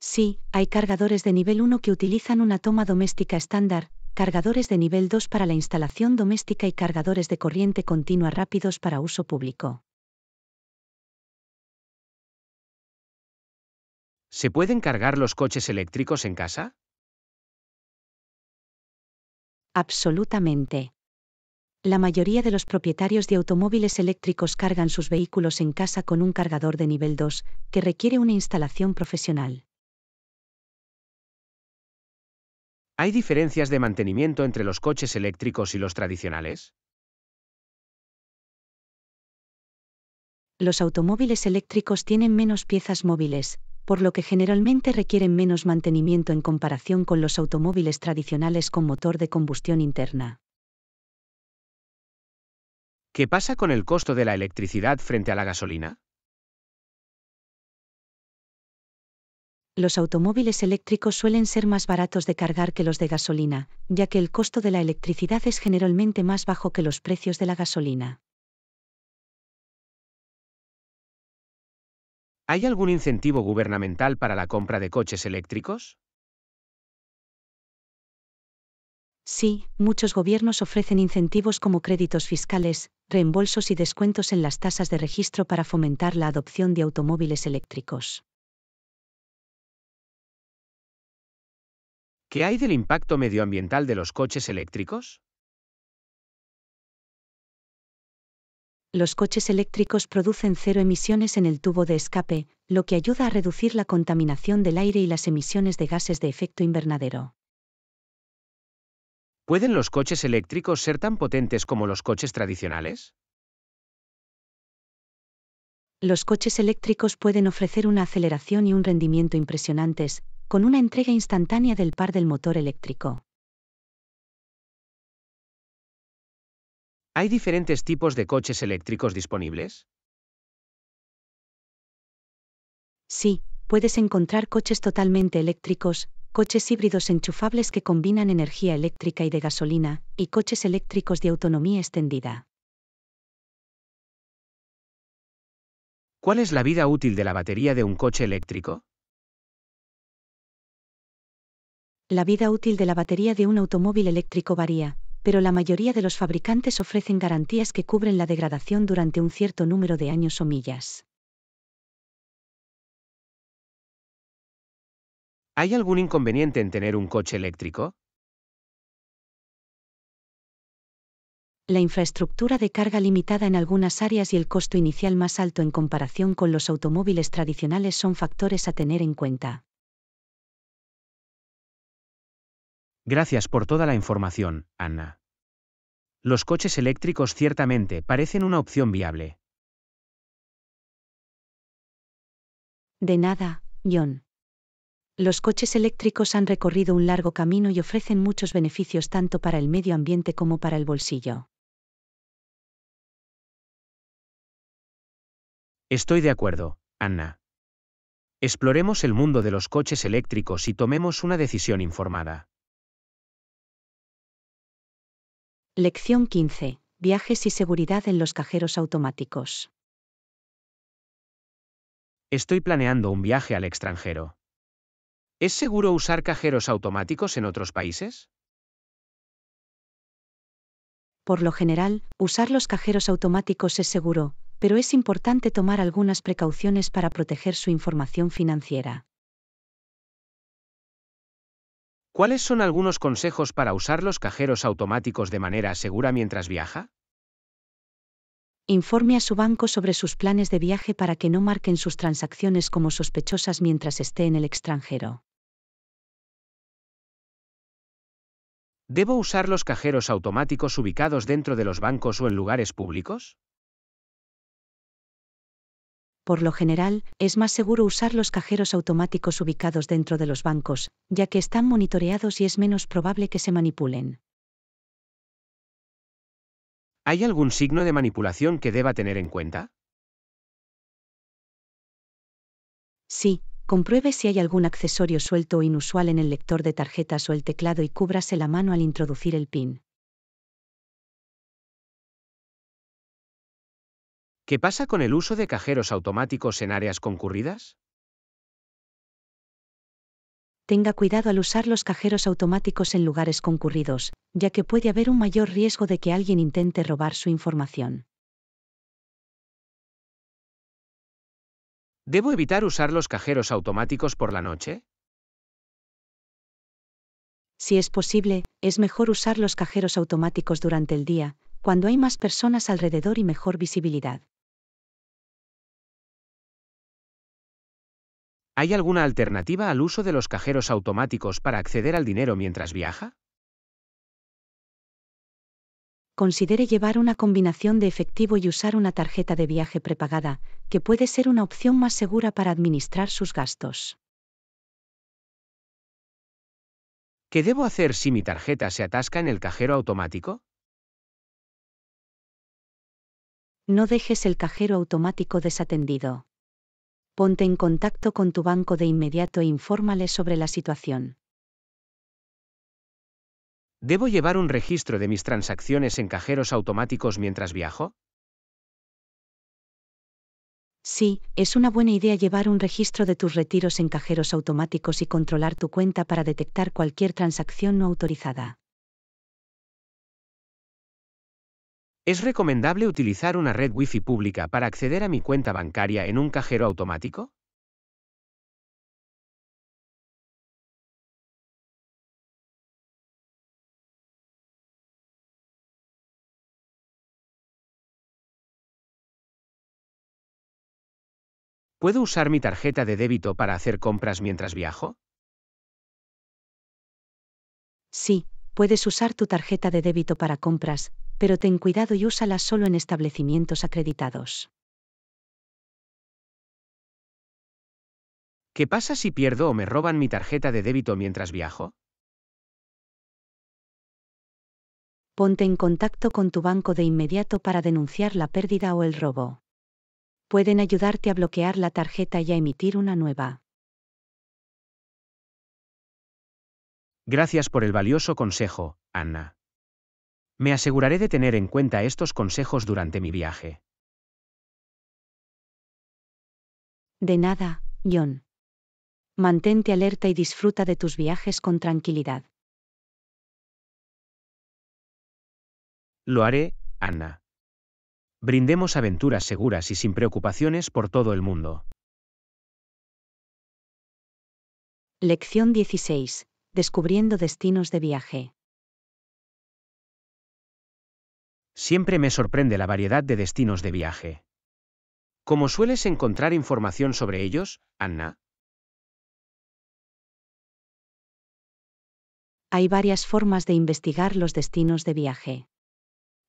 Sí, hay cargadores de nivel 1 que utilizan una toma doméstica estándar, cargadores de nivel 2 para la instalación doméstica y cargadores de corriente continua rápidos para uso público. ¿Se pueden cargar los coches eléctricos en casa? Absolutamente. La mayoría de los propietarios de automóviles eléctricos cargan sus vehículos en casa con un cargador de nivel 2, que requiere una instalación profesional. ¿Hay diferencias de mantenimiento entre los coches eléctricos y los tradicionales? Los automóviles eléctricos tienen menos piezas móviles, por lo que generalmente requieren menos mantenimiento en comparación con los automóviles tradicionales con motor de combustión interna. ¿Qué pasa con el costo de la electricidad frente a la gasolina? los automóviles eléctricos suelen ser más baratos de cargar que los de gasolina, ya que el costo de la electricidad es generalmente más bajo que los precios de la gasolina. ¿Hay algún incentivo gubernamental para la compra de coches eléctricos? Sí, muchos gobiernos ofrecen incentivos como créditos fiscales, reembolsos y descuentos en las tasas de registro para fomentar la adopción de automóviles eléctricos. ¿Qué hay del impacto medioambiental de los coches eléctricos? Los coches eléctricos producen cero emisiones en el tubo de escape, lo que ayuda a reducir la contaminación del aire y las emisiones de gases de efecto invernadero. ¿Pueden los coches eléctricos ser tan potentes como los coches tradicionales? los coches eléctricos pueden ofrecer una aceleración y un rendimiento impresionantes, con una entrega instantánea del par del motor eléctrico. ¿Hay diferentes tipos de coches eléctricos disponibles? Sí, puedes encontrar coches totalmente eléctricos, coches híbridos enchufables que combinan energía eléctrica y de gasolina, y coches eléctricos de autonomía extendida. ¿Cuál es la vida útil de la batería de un coche eléctrico? La vida útil de la batería de un automóvil eléctrico varía, pero la mayoría de los fabricantes ofrecen garantías que cubren la degradación durante un cierto número de años o millas. ¿Hay algún inconveniente en tener un coche eléctrico? La infraestructura de carga limitada en algunas áreas y el costo inicial más alto en comparación con los automóviles tradicionales son factores a tener en cuenta. Gracias por toda la información, Anna. Los coches eléctricos ciertamente parecen una opción viable. De nada, John. Los coches eléctricos han recorrido un largo camino y ofrecen muchos beneficios tanto para el medio ambiente como para el bolsillo. Estoy de acuerdo, Anna. Exploremos el mundo de los coches eléctricos y tomemos una decisión informada. Lección 15. Viajes y seguridad en los cajeros automáticos. Estoy planeando un viaje al extranjero. ¿Es seguro usar cajeros automáticos en otros países? Por lo general, usar los cajeros automáticos es seguro, pero es importante tomar algunas precauciones para proteger su información financiera. ¿Cuáles son algunos consejos para usar los cajeros automáticos de manera segura mientras viaja? Informe a su banco sobre sus planes de viaje para que no marquen sus transacciones como sospechosas mientras esté en el extranjero. ¿Debo usar los cajeros automáticos ubicados dentro de los bancos o en lugares públicos? Por lo general, es más seguro usar los cajeros automáticos ubicados dentro de los bancos, ya que están monitoreados y es menos probable que se manipulen. ¿Hay algún signo de manipulación que deba tener en cuenta? Sí, compruebe si hay algún accesorio suelto o inusual en el lector de tarjetas o el teclado y cúbrase la mano al introducir el PIN. ¿Qué pasa con el uso de cajeros automáticos en áreas concurridas? Tenga cuidado al usar los cajeros automáticos en lugares concurridos, ya que puede haber un mayor riesgo de que alguien intente robar su información. ¿Debo evitar usar los cajeros automáticos por la noche? Si es posible, es mejor usar los cajeros automáticos durante el día, cuando hay más personas alrededor y mejor visibilidad. ¿Hay alguna alternativa al uso de los cajeros automáticos para acceder al dinero mientras viaja? Considere llevar una combinación de efectivo y usar una tarjeta de viaje prepagada, que puede ser una opción más segura para administrar sus gastos. ¿Qué debo hacer si mi tarjeta se atasca en el cajero automático? No dejes el cajero automático desatendido ponte en contacto con tu banco de inmediato e infórmale sobre la situación. ¿Debo llevar un registro de mis transacciones en cajeros automáticos mientras viajo? Sí, es una buena idea llevar un registro de tus retiros en cajeros automáticos y controlar tu cuenta para detectar cualquier transacción no autorizada. ¿Es recomendable utilizar una red Wi-Fi pública para acceder a mi cuenta bancaria en un cajero automático? ¿Puedo usar mi tarjeta de débito para hacer compras mientras viajo? Sí, puedes usar tu tarjeta de débito para compras, pero ten cuidado y úsala solo en establecimientos acreditados. ¿Qué pasa si pierdo o me roban mi tarjeta de débito mientras viajo? Ponte en contacto con tu banco de inmediato para denunciar la pérdida o el robo. Pueden ayudarte a bloquear la tarjeta y a emitir una nueva. Gracias por el valioso consejo, Anna. Me aseguraré de tener en cuenta estos consejos durante mi viaje. De nada, John. Mantente alerta y disfruta de tus viajes con tranquilidad. Lo haré, Anna. Brindemos aventuras seguras y sin preocupaciones por todo el mundo. Lección 16. Descubriendo destinos de viaje. Siempre me sorprende la variedad de destinos de viaje. ¿Cómo sueles encontrar información sobre ellos, Anna? Hay varias formas de investigar los destinos de viaje.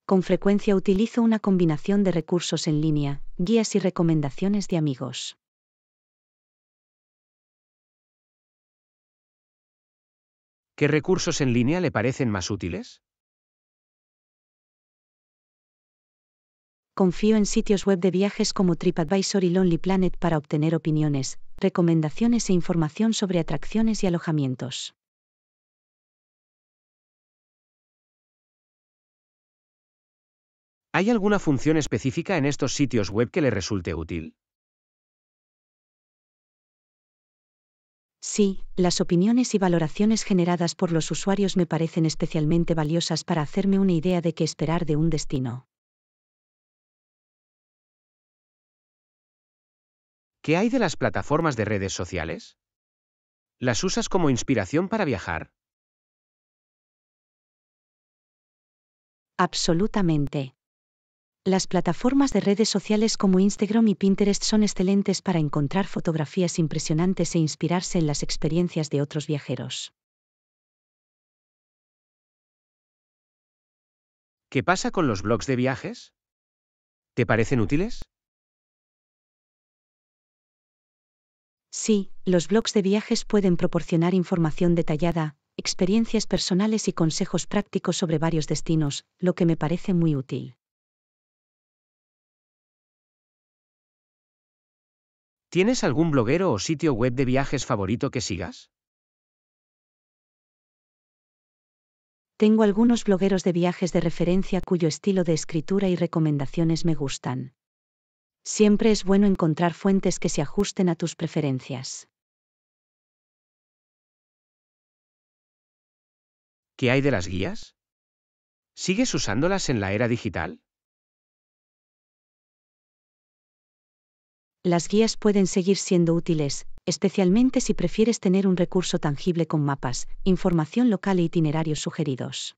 Con frecuencia utilizo una combinación de recursos en línea, guías y recomendaciones de amigos. ¿Qué recursos en línea le parecen más útiles? confío en sitios web de viajes como TripAdvisor y Lonely Planet para obtener opiniones, recomendaciones e información sobre atracciones y alojamientos. ¿Hay alguna función específica en estos sitios web que le resulte útil? Sí, las opiniones y valoraciones generadas por los usuarios me parecen especialmente valiosas para hacerme una idea de qué esperar de un destino. ¿Qué hay de las plataformas de redes sociales? ¿Las usas como inspiración para viajar? Absolutamente. Las plataformas de redes sociales como Instagram y Pinterest son excelentes para encontrar fotografías impresionantes e inspirarse en las experiencias de otros viajeros. ¿Qué pasa con los blogs de viajes? ¿Te parecen útiles? Sí, los blogs de viajes pueden proporcionar información detallada, experiencias personales y consejos prácticos sobre varios destinos, lo que me parece muy útil. ¿Tienes algún bloguero o sitio web de viajes favorito que sigas? Tengo algunos blogueros de viajes de referencia cuyo estilo de escritura y recomendaciones me gustan. Siempre es bueno encontrar fuentes que se ajusten a tus preferencias. ¿Qué hay de las guías? ¿Sigues usándolas en la era digital? Las guías pueden seguir siendo útiles, especialmente si prefieres tener un recurso tangible con mapas, información local e itinerarios sugeridos.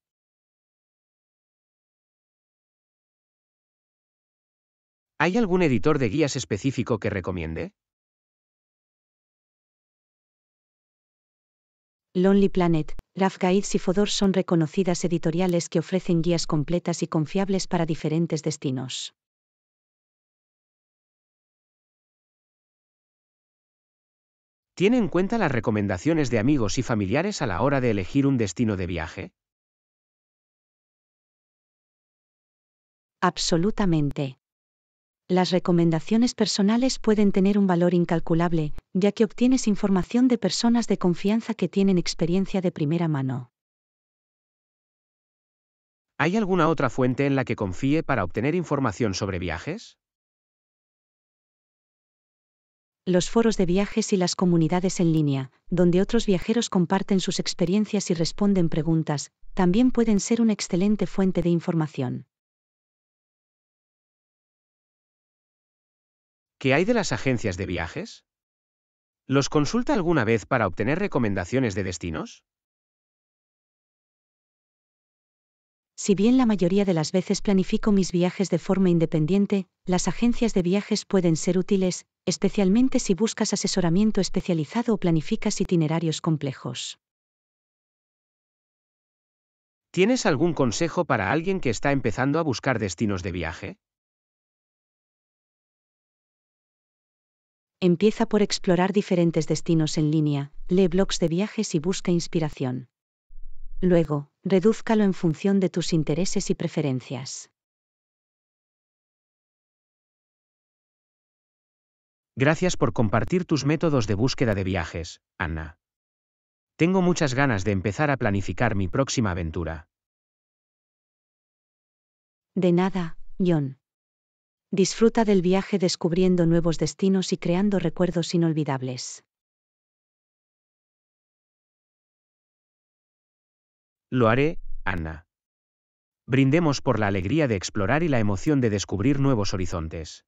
¿Hay algún editor de guías específico que recomiende? Lonely Planet, Rough Guides y Fodor son reconocidas editoriales que ofrecen guías completas y confiables para diferentes destinos. ¿Tiene en cuenta las recomendaciones de amigos y familiares a la hora de elegir un destino de viaje? Absolutamente. Las recomendaciones personales pueden tener un valor incalculable, ya que obtienes información de personas de confianza que tienen experiencia de primera mano. ¿Hay alguna otra fuente en la que confíe para obtener información sobre viajes? Los foros de viajes y las comunidades en línea, donde otros viajeros comparten sus experiencias y responden preguntas, también pueden ser una excelente fuente de información. ¿Qué hay de las agencias de viajes? ¿Los consulta alguna vez para obtener recomendaciones de destinos? Si bien la mayoría de las veces planifico mis viajes de forma independiente, las agencias de viajes pueden ser útiles, especialmente si buscas asesoramiento especializado o planificas itinerarios complejos. ¿Tienes algún consejo para alguien que está empezando a buscar destinos de viaje? Empieza por explorar diferentes destinos en línea, lee blogs de viajes y busca inspiración. Luego, redúzcalo en función de tus intereses y preferencias. Gracias por compartir tus métodos de búsqueda de viajes, Anna. Tengo muchas ganas de empezar a planificar mi próxima aventura. De nada, John. Disfruta del viaje descubriendo nuevos destinos y creando recuerdos inolvidables. Lo haré, Ana. Brindemos por la alegría de explorar y la emoción de descubrir nuevos horizontes.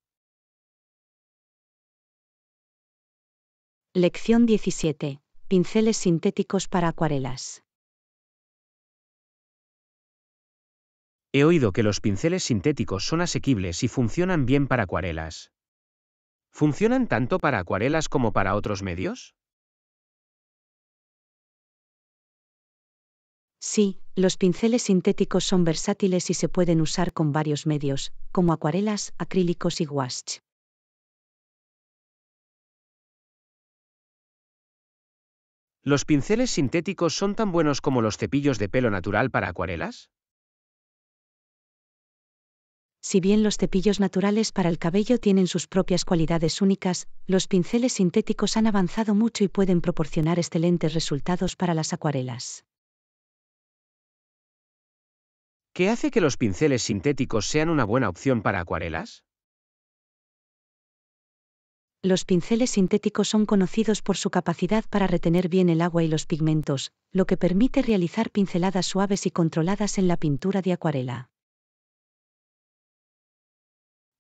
Lección 17. Pinceles sintéticos para acuarelas. He oído que los pinceles sintéticos son asequibles y funcionan bien para acuarelas. ¿Funcionan tanto para acuarelas como para otros medios? Sí, los pinceles sintéticos son versátiles y se pueden usar con varios medios, como acuarelas, acrílicos y gouache. ¿Los pinceles sintéticos son tan buenos como los cepillos de pelo natural para acuarelas? Si bien los cepillos naturales para el cabello tienen sus propias cualidades únicas, los pinceles sintéticos han avanzado mucho y pueden proporcionar excelentes resultados para las acuarelas. ¿Qué hace que los pinceles sintéticos sean una buena opción para acuarelas? Los pinceles sintéticos son conocidos por su capacidad para retener bien el agua y los pigmentos, lo que permite realizar pinceladas suaves y controladas en la pintura de acuarela.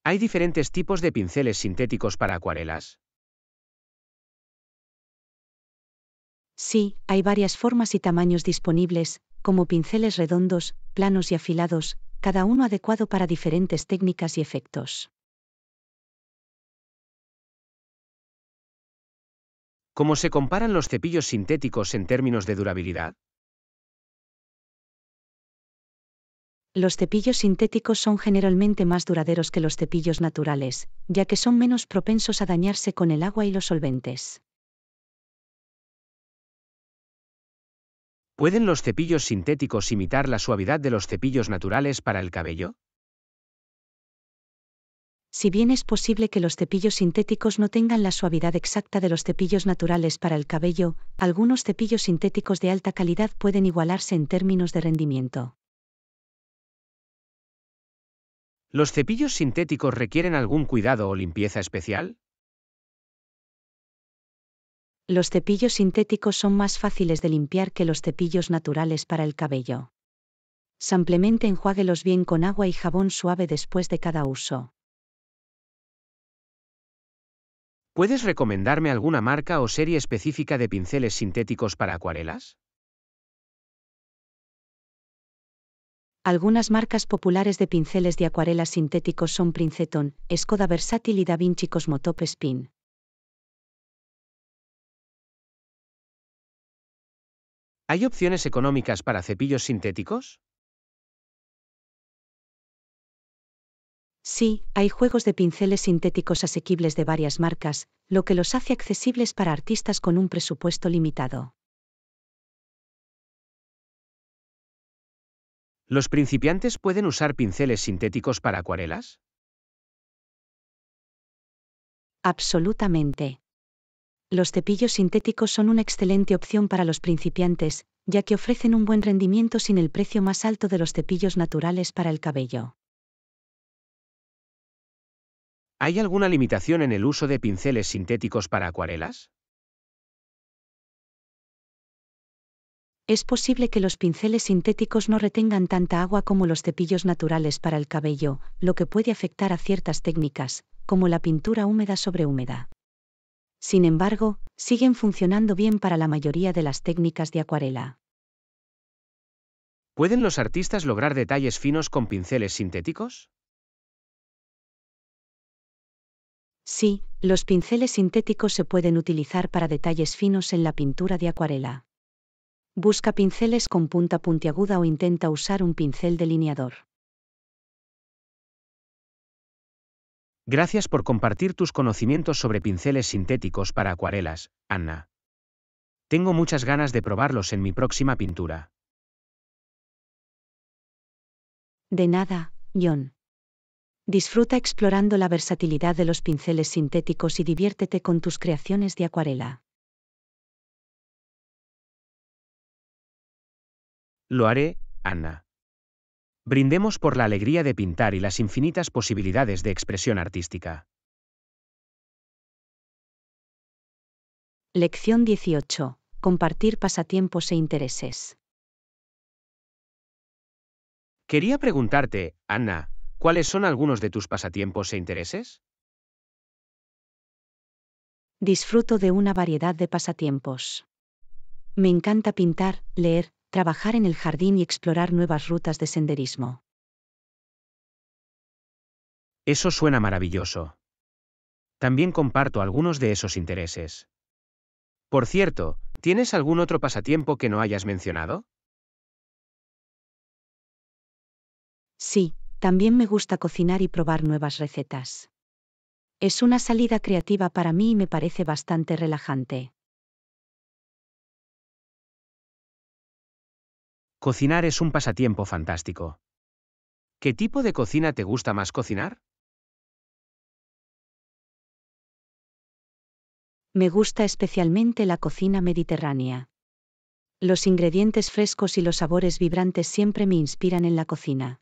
Hay diferentes tipos de pinceles sintéticos para acuarelas. Sí, hay varias formas y tamaños disponibles, como pinceles redondos, planos y afilados, cada uno adecuado para diferentes técnicas y efectos. ¿Cómo se comparan los cepillos sintéticos en términos de durabilidad? Los cepillos sintéticos son generalmente más duraderos que los cepillos naturales, ya que son menos propensos a dañarse con el agua y los solventes. ¿Pueden los cepillos sintéticos imitar la suavidad de los cepillos naturales para el cabello? Si bien es posible que los cepillos sintéticos no tengan la suavidad exacta de los cepillos naturales para el cabello, algunos cepillos sintéticos de alta calidad pueden igualarse en términos de rendimiento. ¿Los cepillos sintéticos requieren algún cuidado o limpieza especial? Los cepillos sintéticos son más fáciles de limpiar que los cepillos naturales para el cabello. Simplemente enjuáguelos bien con agua y jabón suave después de cada uso. ¿Puedes recomendarme alguna marca o serie específica de pinceles sintéticos para acuarelas? Algunas marcas populares de pinceles de acuarelas sintéticos son Princeton, Skoda Versátil y Da Vinci Cosmotop Spin. ¿Hay opciones económicas para cepillos sintéticos? Sí, hay juegos de pinceles sintéticos asequibles de varias marcas, lo que los hace accesibles para artistas con un presupuesto limitado. ¿Los principiantes pueden usar pinceles sintéticos para acuarelas? Absolutamente. Los cepillos sintéticos son una excelente opción para los principiantes, ya que ofrecen un buen rendimiento sin el precio más alto de los cepillos naturales para el cabello. ¿Hay alguna limitación en el uso de pinceles sintéticos para acuarelas? es posible que los pinceles sintéticos no retengan tanta agua como los cepillos naturales para el cabello, lo que puede afectar a ciertas técnicas, como la pintura húmeda sobre húmeda. Sin embargo, siguen funcionando bien para la mayoría de las técnicas de acuarela. ¿Pueden los artistas lograr detalles finos con pinceles sintéticos? Sí, los pinceles sintéticos se pueden utilizar para detalles finos en la pintura de acuarela. Busca pinceles con punta puntiaguda o intenta usar un pincel delineador. Gracias por compartir tus conocimientos sobre pinceles sintéticos para acuarelas, Anna. Tengo muchas ganas de probarlos en mi próxima pintura. De nada, John. Disfruta explorando la versatilidad de los pinceles sintéticos y diviértete con tus creaciones de acuarela. Lo haré, Ana. Brindemos por la alegría de pintar y las infinitas posibilidades de expresión artística. Lección 18. Compartir pasatiempos e intereses. Quería preguntarte, Ana, ¿cuáles son algunos de tus pasatiempos e intereses? Disfruto de una variedad de pasatiempos. Me encanta pintar, leer, trabajar en el jardín y explorar nuevas rutas de senderismo. Eso suena maravilloso. También comparto algunos de esos intereses. Por cierto, ¿tienes algún otro pasatiempo que no hayas mencionado? Sí, también me gusta cocinar y probar nuevas recetas. Es una salida creativa para mí y me parece bastante relajante. Cocinar es un pasatiempo fantástico. ¿Qué tipo de cocina te gusta más cocinar? Me gusta especialmente la cocina mediterránea. Los ingredientes frescos y los sabores vibrantes siempre me inspiran en la cocina.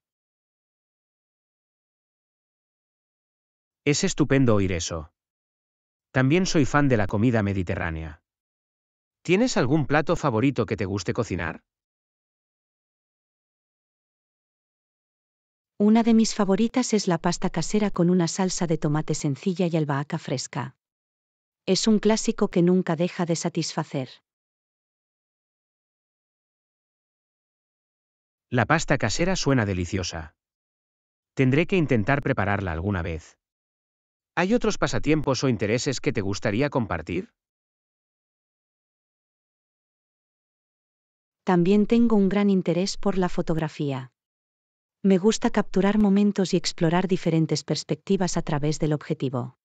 Es estupendo oír eso. También soy fan de la comida mediterránea. ¿Tienes algún plato favorito que te guste cocinar? Una de mis favoritas es la pasta casera con una salsa de tomate sencilla y albahaca fresca. Es un clásico que nunca deja de satisfacer. La pasta casera suena deliciosa. Tendré que intentar prepararla alguna vez. ¿Hay otros pasatiempos o intereses que te gustaría compartir? También tengo un gran interés por la fotografía. Me gusta capturar momentos y explorar diferentes perspectivas a través del objetivo.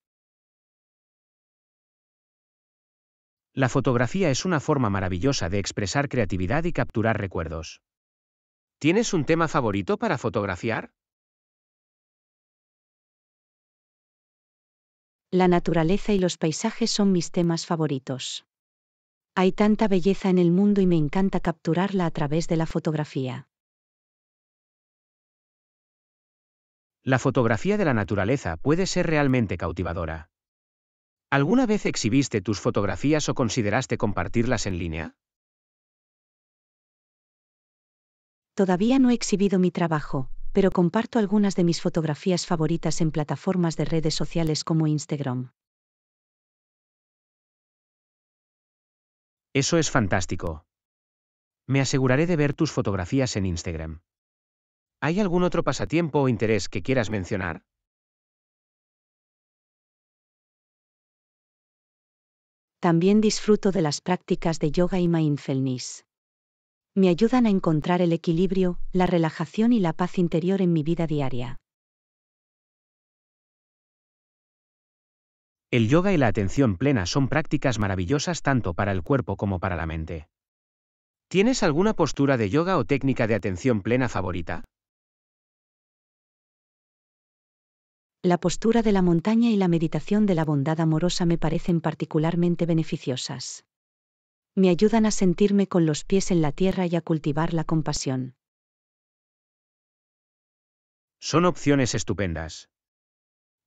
La fotografía es una forma maravillosa de expresar creatividad y capturar recuerdos. ¿Tienes un tema favorito para fotografiar? La naturaleza y los paisajes son mis temas favoritos. Hay tanta belleza en el mundo y me encanta capturarla a través de la fotografía. La fotografía de la naturaleza puede ser realmente cautivadora. ¿Alguna vez exhibiste tus fotografías o consideraste compartirlas en línea? Todavía no he exhibido mi trabajo, pero comparto algunas de mis fotografías favoritas en plataformas de redes sociales como Instagram. Eso es fantástico. Me aseguraré de ver tus fotografías en Instagram. ¿Hay algún otro pasatiempo o interés que quieras mencionar? También disfruto de las prácticas de yoga y mindfulness. Me ayudan a encontrar el equilibrio, la relajación y la paz interior en mi vida diaria. El yoga y la atención plena son prácticas maravillosas tanto para el cuerpo como para la mente. ¿Tienes alguna postura de yoga o técnica de atención plena favorita? la postura de la montaña y la meditación de la bondad amorosa me parecen particularmente beneficiosas. Me ayudan a sentirme con los pies en la tierra y a cultivar la compasión. Son opciones estupendas.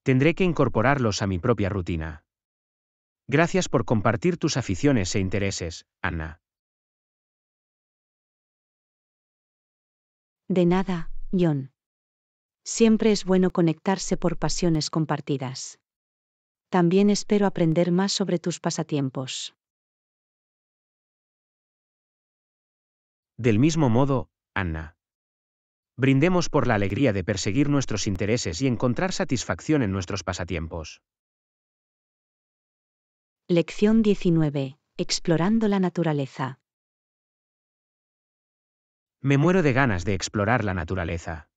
Tendré que incorporarlos a mi propia rutina. Gracias por compartir tus aficiones e intereses, Anna. De nada, John. Siempre es bueno conectarse por pasiones compartidas. También espero aprender más sobre tus pasatiempos. Del mismo modo, Anna. Brindemos por la alegría de perseguir nuestros intereses y encontrar satisfacción en nuestros pasatiempos. Lección 19. Explorando la naturaleza. Me muero de ganas de explorar la naturaleza.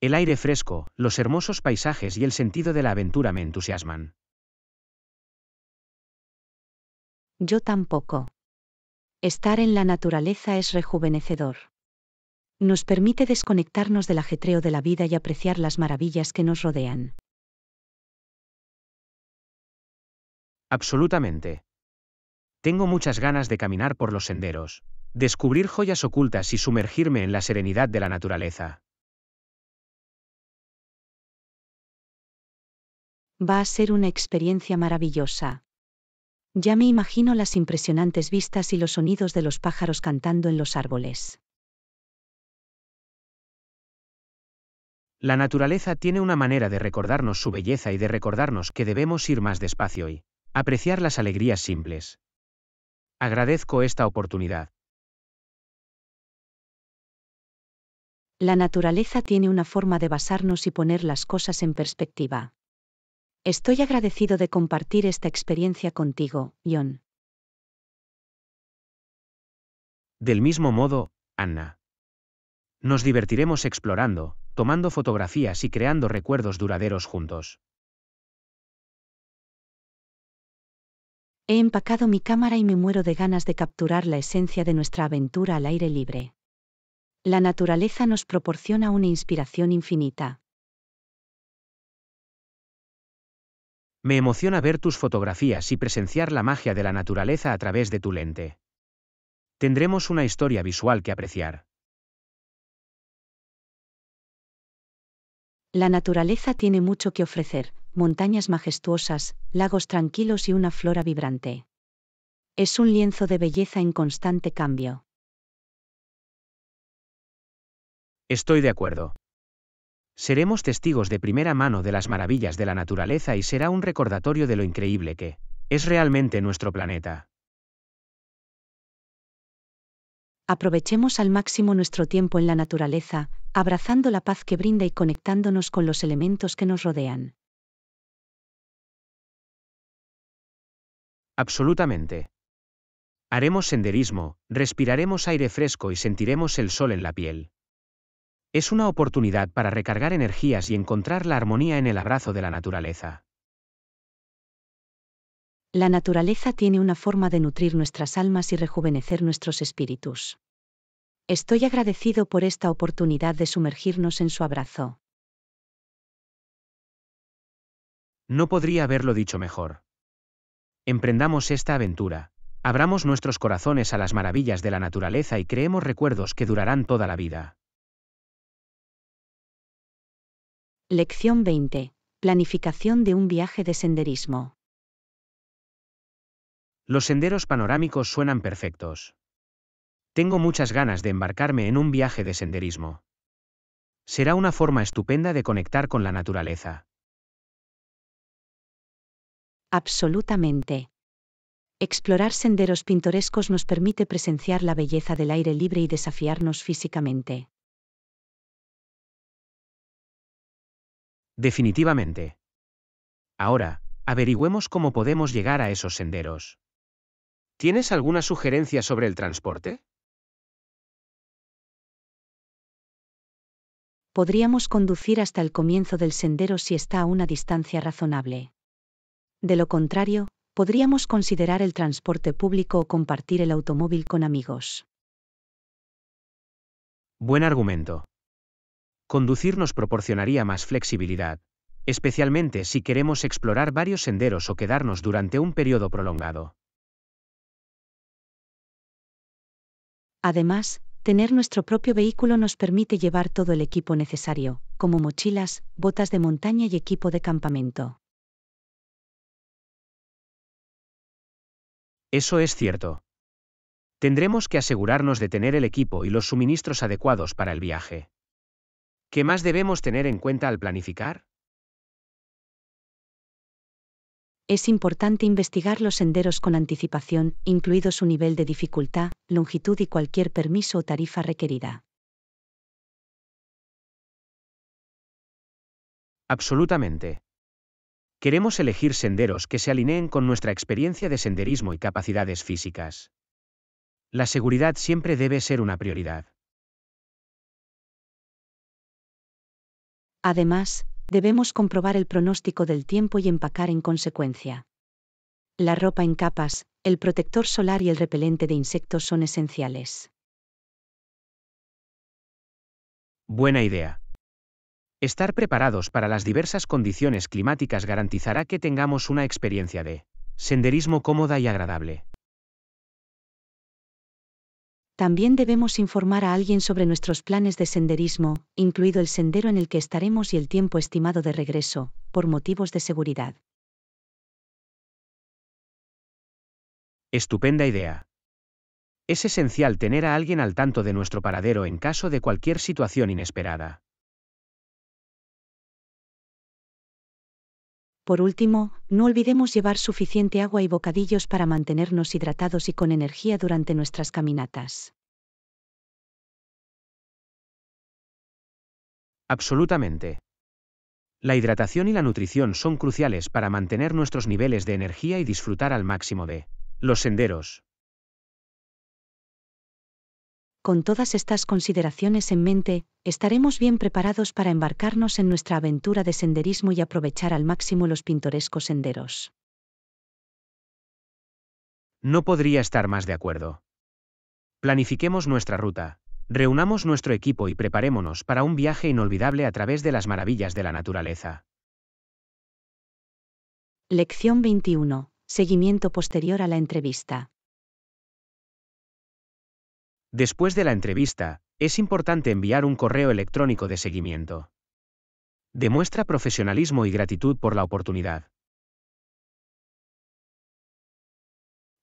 El aire fresco, los hermosos paisajes y el sentido de la aventura me entusiasman. Yo tampoco. Estar en la naturaleza es rejuvenecedor. Nos permite desconectarnos del ajetreo de la vida y apreciar las maravillas que nos rodean. Absolutamente. Tengo muchas ganas de caminar por los senderos, descubrir joyas ocultas y sumergirme en la serenidad de la naturaleza. Va a ser una experiencia maravillosa. Ya me imagino las impresionantes vistas y los sonidos de los pájaros cantando en los árboles. La naturaleza tiene una manera de recordarnos su belleza y de recordarnos que debemos ir más despacio y apreciar las alegrías simples. Agradezco esta oportunidad. La naturaleza tiene una forma de basarnos y poner las cosas en perspectiva. Estoy agradecido de compartir esta experiencia contigo, John. Del mismo modo, Anna. Nos divertiremos explorando, tomando fotografías y creando recuerdos duraderos juntos. He empacado mi cámara y me muero de ganas de capturar la esencia de nuestra aventura al aire libre. La naturaleza nos proporciona una inspiración infinita. Me emociona ver tus fotografías y presenciar la magia de la naturaleza a través de tu lente. Tendremos una historia visual que apreciar. La naturaleza tiene mucho que ofrecer, montañas majestuosas, lagos tranquilos y una flora vibrante. Es un lienzo de belleza en constante cambio. Estoy de acuerdo. Seremos testigos de primera mano de las maravillas de la naturaleza y será un recordatorio de lo increíble que es realmente nuestro planeta. Aprovechemos al máximo nuestro tiempo en la naturaleza, abrazando la paz que brinda y conectándonos con los elementos que nos rodean. Absolutamente. Haremos senderismo, respiraremos aire fresco y sentiremos el sol en la piel. Es una oportunidad para recargar energías y encontrar la armonía en el abrazo de la naturaleza. La naturaleza tiene una forma de nutrir nuestras almas y rejuvenecer nuestros espíritus. Estoy agradecido por esta oportunidad de sumergirnos en su abrazo. No podría haberlo dicho mejor. Emprendamos esta aventura, abramos nuestros corazones a las maravillas de la naturaleza y creemos recuerdos que durarán toda la vida. Lección 20. Planificación de un viaje de senderismo. Los senderos panorámicos suenan perfectos. Tengo muchas ganas de embarcarme en un viaje de senderismo. Será una forma estupenda de conectar con la naturaleza. Absolutamente. Explorar senderos pintorescos nos permite presenciar la belleza del aire libre y desafiarnos físicamente. Definitivamente. Ahora, averigüemos cómo podemos llegar a esos senderos. ¿Tienes alguna sugerencia sobre el transporte? Podríamos conducir hasta el comienzo del sendero si está a una distancia razonable. De lo contrario, podríamos considerar el transporte público o compartir el automóvil con amigos. Buen argumento. Conducirnos proporcionaría más flexibilidad, especialmente si queremos explorar varios senderos o quedarnos durante un periodo prolongado. Además, tener nuestro propio vehículo nos permite llevar todo el equipo necesario, como mochilas, botas de montaña y equipo de campamento. Eso es cierto. Tendremos que asegurarnos de tener el equipo y los suministros adecuados para el viaje. ¿Qué más debemos tener en cuenta al planificar? Es importante investigar los senderos con anticipación, incluido su nivel de dificultad, longitud y cualquier permiso o tarifa requerida. Absolutamente. Queremos elegir senderos que se alineen con nuestra experiencia de senderismo y capacidades físicas. La seguridad siempre debe ser una prioridad. Además, debemos comprobar el pronóstico del tiempo y empacar en consecuencia. La ropa en capas, el protector solar y el repelente de insectos son esenciales. Buena idea. Estar preparados para las diversas condiciones climáticas garantizará que tengamos una experiencia de senderismo cómoda y agradable. También debemos informar a alguien sobre nuestros planes de senderismo, incluido el sendero en el que estaremos y el tiempo estimado de regreso, por motivos de seguridad. Estupenda idea. Es esencial tener a alguien al tanto de nuestro paradero en caso de cualquier situación inesperada. Por último, no olvidemos llevar suficiente agua y bocadillos para mantenernos hidratados y con energía durante nuestras caminatas. Absolutamente. La hidratación y la nutrición son cruciales para mantener nuestros niveles de energía y disfrutar al máximo de los senderos. Con todas estas consideraciones en mente, estaremos bien preparados para embarcarnos en nuestra aventura de senderismo y aprovechar al máximo los pintorescos senderos. No podría estar más de acuerdo. Planifiquemos nuestra ruta, reunamos nuestro equipo y preparémonos para un viaje inolvidable a través de las maravillas de la naturaleza. Lección 21. Seguimiento posterior a la entrevista. Después de la entrevista, es importante enviar un correo electrónico de seguimiento. Demuestra profesionalismo y gratitud por la oportunidad.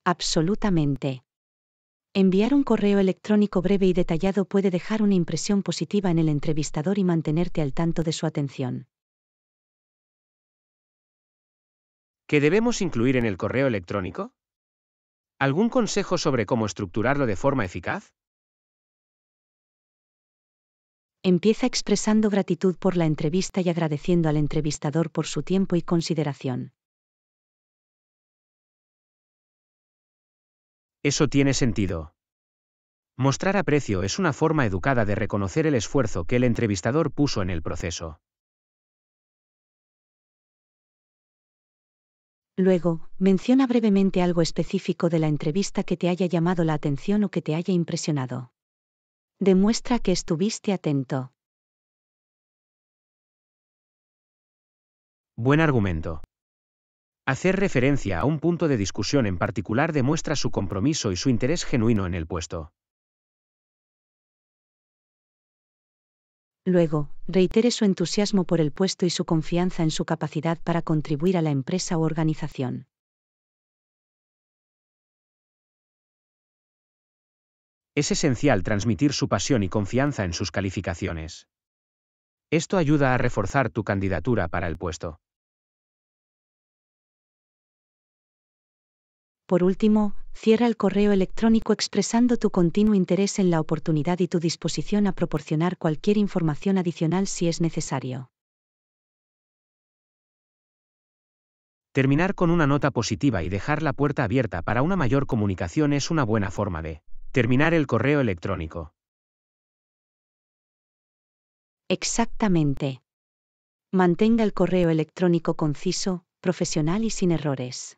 Absolutamente. Enviar un correo electrónico breve y detallado puede dejar una impresión positiva en el entrevistador y mantenerte al tanto de su atención. ¿Qué debemos incluir en el correo electrónico? ¿Algún consejo sobre cómo estructurarlo de forma eficaz? Empieza expresando gratitud por la entrevista y agradeciendo al entrevistador por su tiempo y consideración. Eso tiene sentido. Mostrar aprecio es una forma educada de reconocer el esfuerzo que el entrevistador puso en el proceso. Luego, menciona brevemente algo específico de la entrevista que te haya llamado la atención o que te haya impresionado demuestra que estuviste atento. Buen argumento. Hacer referencia a un punto de discusión en particular demuestra su compromiso y su interés genuino en el puesto. Luego, reitere su entusiasmo por el puesto y su confianza en su capacidad para contribuir a la empresa o organización. Es esencial transmitir su pasión y confianza en sus calificaciones. Esto ayuda a reforzar tu candidatura para el puesto. Por último, cierra el correo electrónico expresando tu continuo interés en la oportunidad y tu disposición a proporcionar cualquier información adicional si es necesario. Terminar con una nota positiva y dejar la puerta abierta para una mayor comunicación es una buena forma de Terminar el correo electrónico. Exactamente. Mantenga el correo electrónico conciso, profesional y sin errores.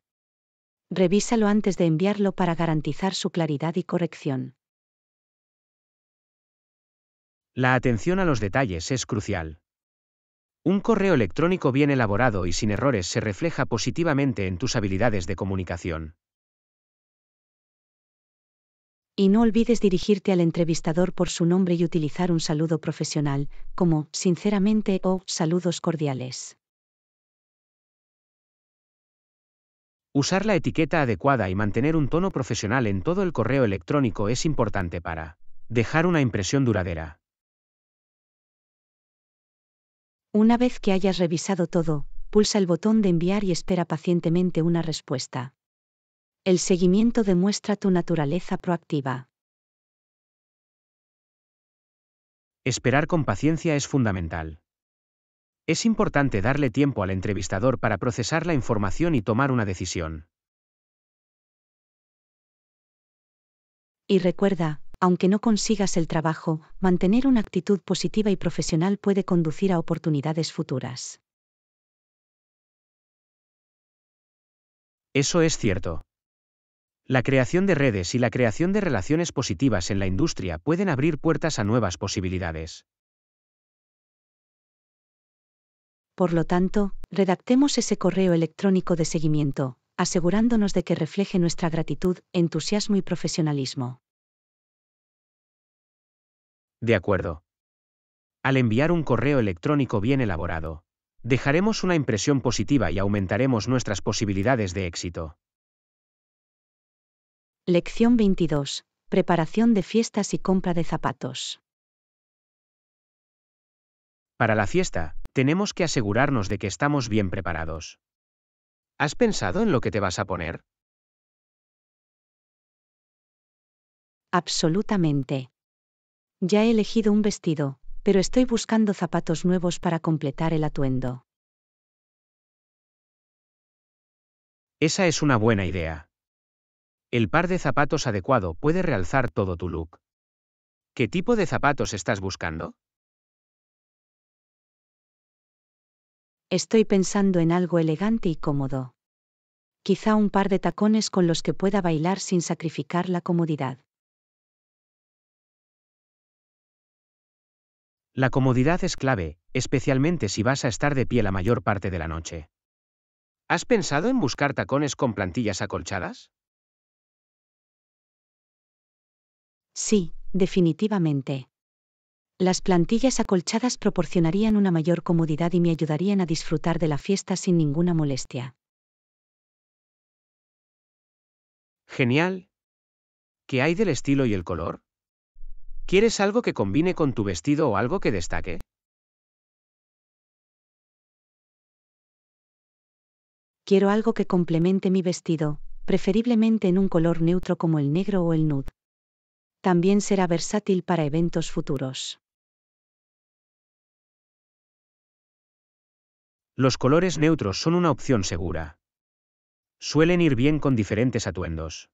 Revísalo antes de enviarlo para garantizar su claridad y corrección. La atención a los detalles es crucial. Un correo electrónico bien elaborado y sin errores se refleja positivamente en tus habilidades de comunicación. Y no olvides dirigirte al entrevistador por su nombre y utilizar un saludo profesional, como sinceramente o saludos cordiales. Usar la etiqueta adecuada y mantener un tono profesional en todo el correo electrónico es importante para dejar una impresión duradera. Una vez que hayas revisado todo, pulsa el botón de enviar y espera pacientemente una respuesta. El seguimiento demuestra tu naturaleza proactiva. Esperar con paciencia es fundamental. Es importante darle tiempo al entrevistador para procesar la información y tomar una decisión. Y recuerda, aunque no consigas el trabajo, mantener una actitud positiva y profesional puede conducir a oportunidades futuras. Eso es cierto. La creación de redes y la creación de relaciones positivas en la industria pueden abrir puertas a nuevas posibilidades. Por lo tanto, redactemos ese correo electrónico de seguimiento, asegurándonos de que refleje nuestra gratitud, entusiasmo y profesionalismo. De acuerdo. Al enviar un correo electrónico bien elaborado, dejaremos una impresión positiva y aumentaremos nuestras posibilidades de éxito. Lección 22. Preparación de fiestas y compra de zapatos. Para la fiesta, tenemos que asegurarnos de que estamos bien preparados. ¿Has pensado en lo que te vas a poner? Absolutamente. Ya he elegido un vestido, pero estoy buscando zapatos nuevos para completar el atuendo. Esa es una buena idea. El par de zapatos adecuado puede realzar todo tu look. ¿Qué tipo de zapatos estás buscando? Estoy pensando en algo elegante y cómodo. Quizá un par de tacones con los que pueda bailar sin sacrificar la comodidad. La comodidad es clave, especialmente si vas a estar de pie la mayor parte de la noche. ¿Has pensado en buscar tacones con plantillas acolchadas? Sí, definitivamente. Las plantillas acolchadas proporcionarían una mayor comodidad y me ayudarían a disfrutar de la fiesta sin ninguna molestia. Genial. ¿Qué hay del estilo y el color? ¿Quieres algo que combine con tu vestido o algo que destaque? Quiero algo que complemente mi vestido, preferiblemente en un color neutro como el negro o el nude también será versátil para eventos futuros. Los colores neutros son una opción segura. Suelen ir bien con diferentes atuendos.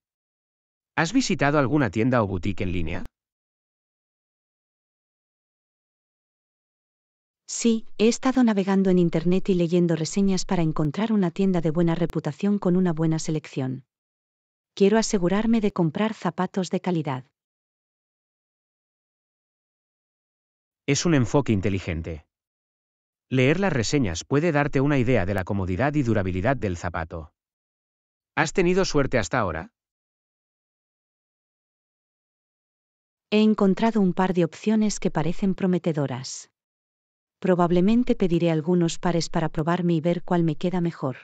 ¿Has visitado alguna tienda o boutique en línea? Sí, he estado navegando en Internet y leyendo reseñas para encontrar una tienda de buena reputación con una buena selección. Quiero asegurarme de comprar zapatos de calidad. Es un enfoque inteligente. Leer las reseñas puede darte una idea de la comodidad y durabilidad del zapato. ¿Has tenido suerte hasta ahora? He encontrado un par de opciones que parecen prometedoras. Probablemente pediré algunos pares para probarme y ver cuál me queda mejor.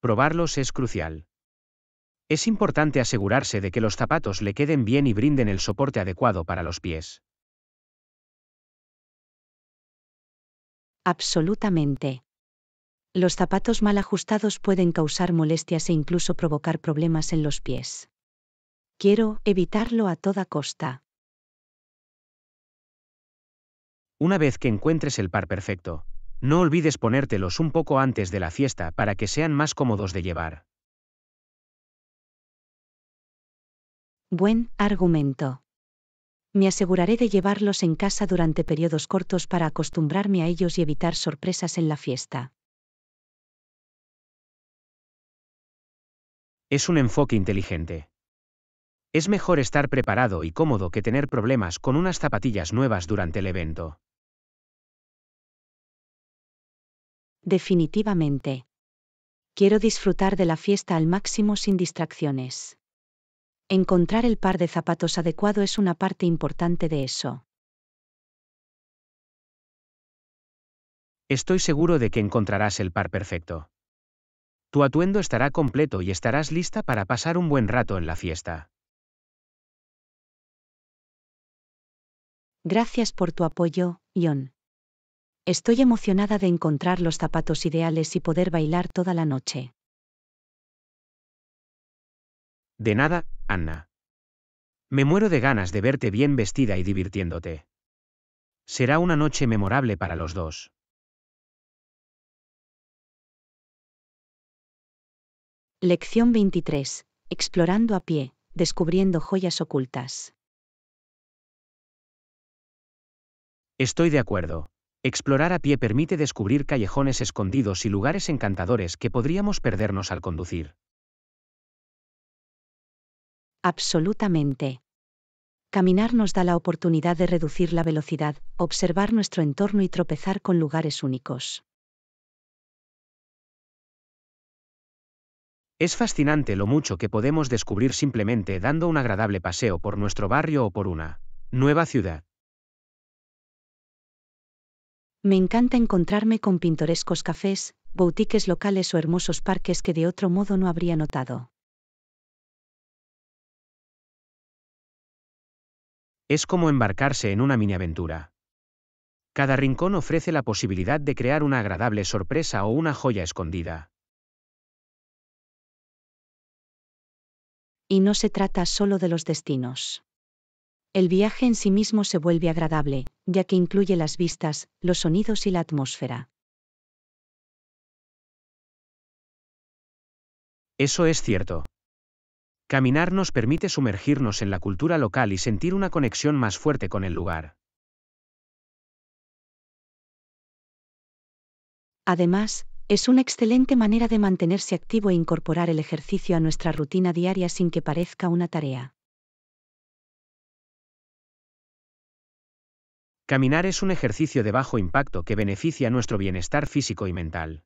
Probarlos es crucial. Es importante asegurarse de que los zapatos le queden bien y brinden el soporte adecuado para los pies. Absolutamente. Los zapatos mal ajustados pueden causar molestias e incluso provocar problemas en los pies. Quiero evitarlo a toda costa. Una vez que encuentres el par perfecto, no olvides ponértelos un poco antes de la fiesta para que sean más cómodos de llevar. Buen argumento. Me aseguraré de llevarlos en casa durante periodos cortos para acostumbrarme a ellos y evitar sorpresas en la fiesta. Es un enfoque inteligente. Es mejor estar preparado y cómodo que tener problemas con unas zapatillas nuevas durante el evento. Definitivamente. Quiero disfrutar de la fiesta al máximo sin distracciones. Encontrar el par de zapatos adecuado es una parte importante de eso. Estoy seguro de que encontrarás el par perfecto. Tu atuendo estará completo y estarás lista para pasar un buen rato en la fiesta. Gracias por tu apoyo, Ion. Estoy emocionada de encontrar los zapatos ideales y poder bailar toda la noche. De nada, Anna. Me muero de ganas de verte bien vestida y divirtiéndote. Será una noche memorable para los dos. Lección 23. Explorando a pie, descubriendo joyas ocultas. Estoy de acuerdo. Explorar a pie permite descubrir callejones escondidos y lugares encantadores que podríamos perdernos al conducir. Absolutamente. Caminar nos da la oportunidad de reducir la velocidad, observar nuestro entorno y tropezar con lugares únicos. Es fascinante lo mucho que podemos descubrir simplemente dando un agradable paseo por nuestro barrio o por una nueva ciudad. Me encanta encontrarme con pintorescos cafés, boutiques locales o hermosos parques que de otro modo no habría notado. Es como embarcarse en una mini aventura. Cada rincón ofrece la posibilidad de crear una agradable sorpresa o una joya escondida. Y no se trata solo de los destinos. El viaje en sí mismo se vuelve agradable, ya que incluye las vistas, los sonidos y la atmósfera. Eso es cierto. Caminar nos permite sumergirnos en la cultura local y sentir una conexión más fuerte con el lugar. Además, es una excelente manera de mantenerse activo e incorporar el ejercicio a nuestra rutina diaria sin que parezca una tarea. Caminar es un ejercicio de bajo impacto que beneficia nuestro bienestar físico y mental.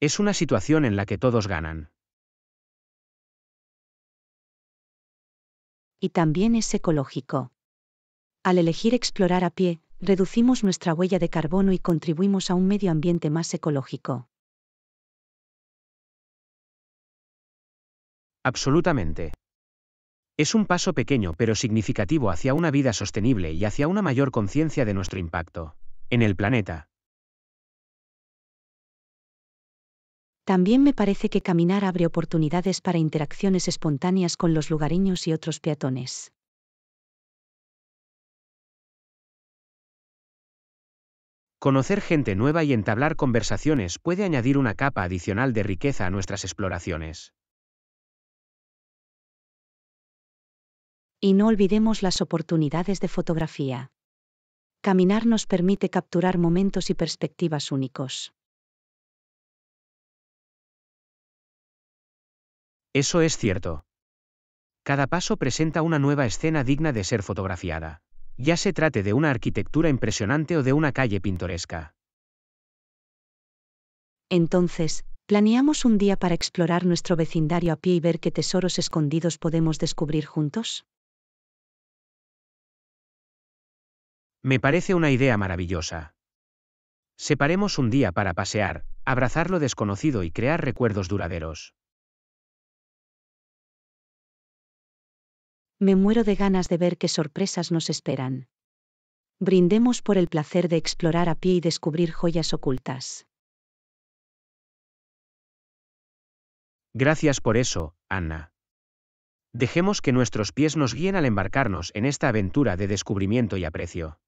Es una situación en la que todos ganan. y también es ecológico. Al elegir explorar a pie, reducimos nuestra huella de carbono y contribuimos a un medio ambiente más ecológico. Absolutamente. Es un paso pequeño pero significativo hacia una vida sostenible y hacia una mayor conciencia de nuestro impacto en el planeta. También me parece que caminar abre oportunidades para interacciones espontáneas con los lugareños y otros peatones. Conocer gente nueva y entablar conversaciones puede añadir una capa adicional de riqueza a nuestras exploraciones. Y no olvidemos las oportunidades de fotografía. Caminar nos permite capturar momentos y perspectivas únicos. Eso es cierto. Cada paso presenta una nueva escena digna de ser fotografiada, ya se trate de una arquitectura impresionante o de una calle pintoresca. Entonces, ¿planeamos un día para explorar nuestro vecindario a pie y ver qué tesoros escondidos podemos descubrir juntos? Me parece una idea maravillosa. Separemos un día para pasear, abrazar lo desconocido y crear recuerdos duraderos. Me muero de ganas de ver qué sorpresas nos esperan. Brindemos por el placer de explorar a pie y descubrir joyas ocultas. Gracias por eso, Anna. Dejemos que nuestros pies nos guíen al embarcarnos en esta aventura de descubrimiento y aprecio.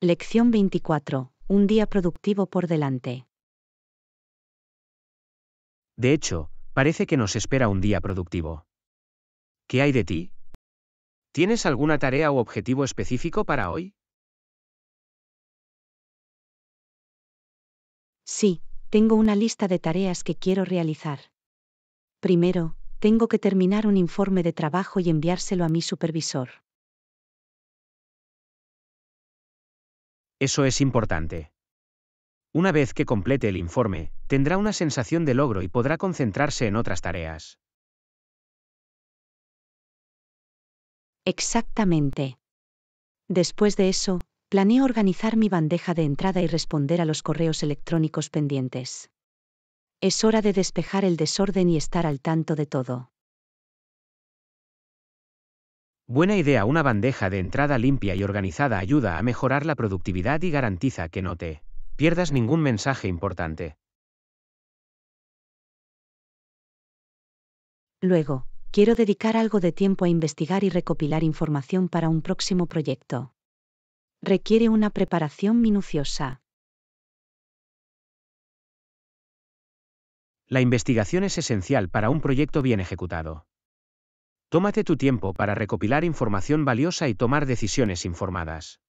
Lección 24. Un día productivo por delante. De hecho, Parece que nos espera un día productivo. ¿Qué hay de ti? ¿Tienes alguna tarea o objetivo específico para hoy? Sí, tengo una lista de tareas que quiero realizar. Primero, tengo que terminar un informe de trabajo y enviárselo a mi supervisor. Eso es importante. Una vez que complete el informe, tendrá una sensación de logro y podrá concentrarse en otras tareas. Exactamente. Después de eso, planeo organizar mi bandeja de entrada y responder a los correos electrónicos pendientes. Es hora de despejar el desorden y estar al tanto de todo. Buena idea, una bandeja de entrada limpia y organizada ayuda a mejorar la productividad y garantiza que no pierdas ningún mensaje importante. Luego, quiero dedicar algo de tiempo a investigar y recopilar información para un próximo proyecto. Requiere una preparación minuciosa. La investigación es esencial para un proyecto bien ejecutado. Tómate tu tiempo para recopilar información valiosa y tomar decisiones informadas.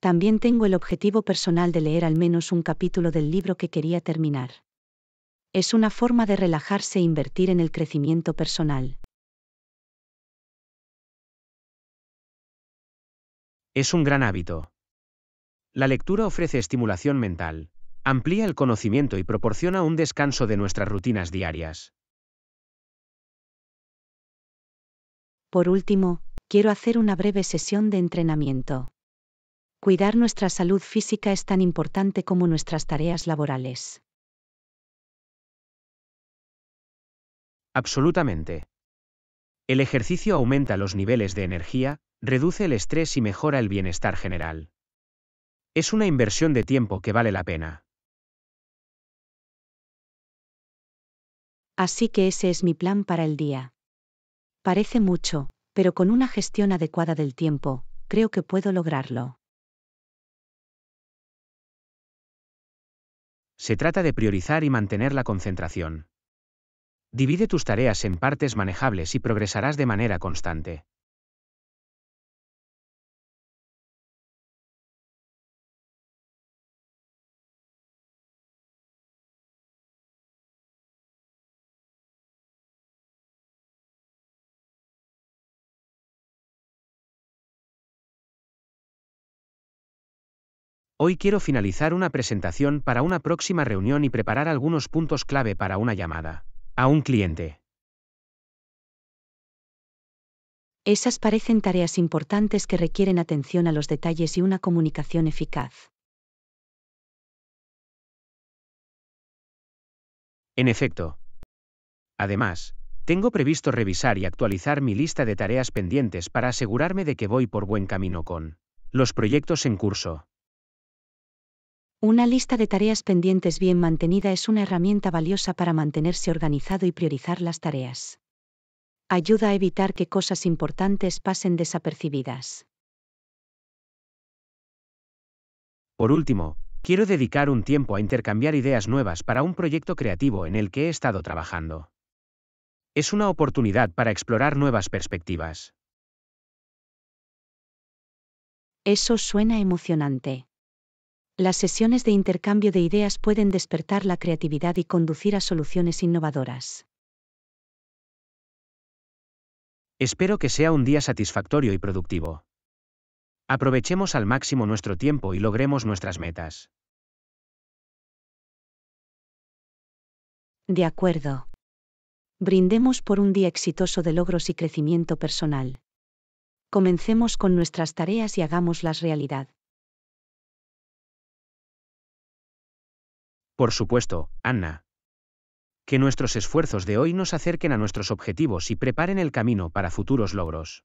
También tengo el objetivo personal de leer al menos un capítulo del libro que quería terminar. Es una forma de relajarse e invertir en el crecimiento personal. Es un gran hábito. La lectura ofrece estimulación mental, amplía el conocimiento y proporciona un descanso de nuestras rutinas diarias. Por último, quiero hacer una breve sesión de entrenamiento cuidar nuestra salud física es tan importante como nuestras tareas laborales. Absolutamente. El ejercicio aumenta los niveles de energía, reduce el estrés y mejora el bienestar general. Es una inversión de tiempo que vale la pena. Así que ese es mi plan para el día. Parece mucho, pero con una gestión adecuada del tiempo, creo que puedo lograrlo. Se trata de priorizar y mantener la concentración. Divide tus tareas en partes manejables y progresarás de manera constante. Hoy quiero finalizar una presentación para una próxima reunión y preparar algunos puntos clave para una llamada a un cliente. Esas parecen tareas importantes que requieren atención a los detalles y una comunicación eficaz. En efecto. Además, tengo previsto revisar y actualizar mi lista de tareas pendientes para asegurarme de que voy por buen camino con los proyectos en curso. Una lista de tareas pendientes bien mantenida es una herramienta valiosa para mantenerse organizado y priorizar las tareas. Ayuda a evitar que cosas importantes pasen desapercibidas. Por último, quiero dedicar un tiempo a intercambiar ideas nuevas para un proyecto creativo en el que he estado trabajando. Es una oportunidad para explorar nuevas perspectivas. Eso suena emocionante. Las sesiones de intercambio de ideas pueden despertar la creatividad y conducir a soluciones innovadoras. Espero que sea un día satisfactorio y productivo. Aprovechemos al máximo nuestro tiempo y logremos nuestras metas. De acuerdo. Brindemos por un día exitoso de logros y crecimiento personal. Comencemos con nuestras tareas y hagámoslas realidad. Por supuesto, Anna. Que nuestros esfuerzos de hoy nos acerquen a nuestros objetivos y preparen el camino para futuros logros.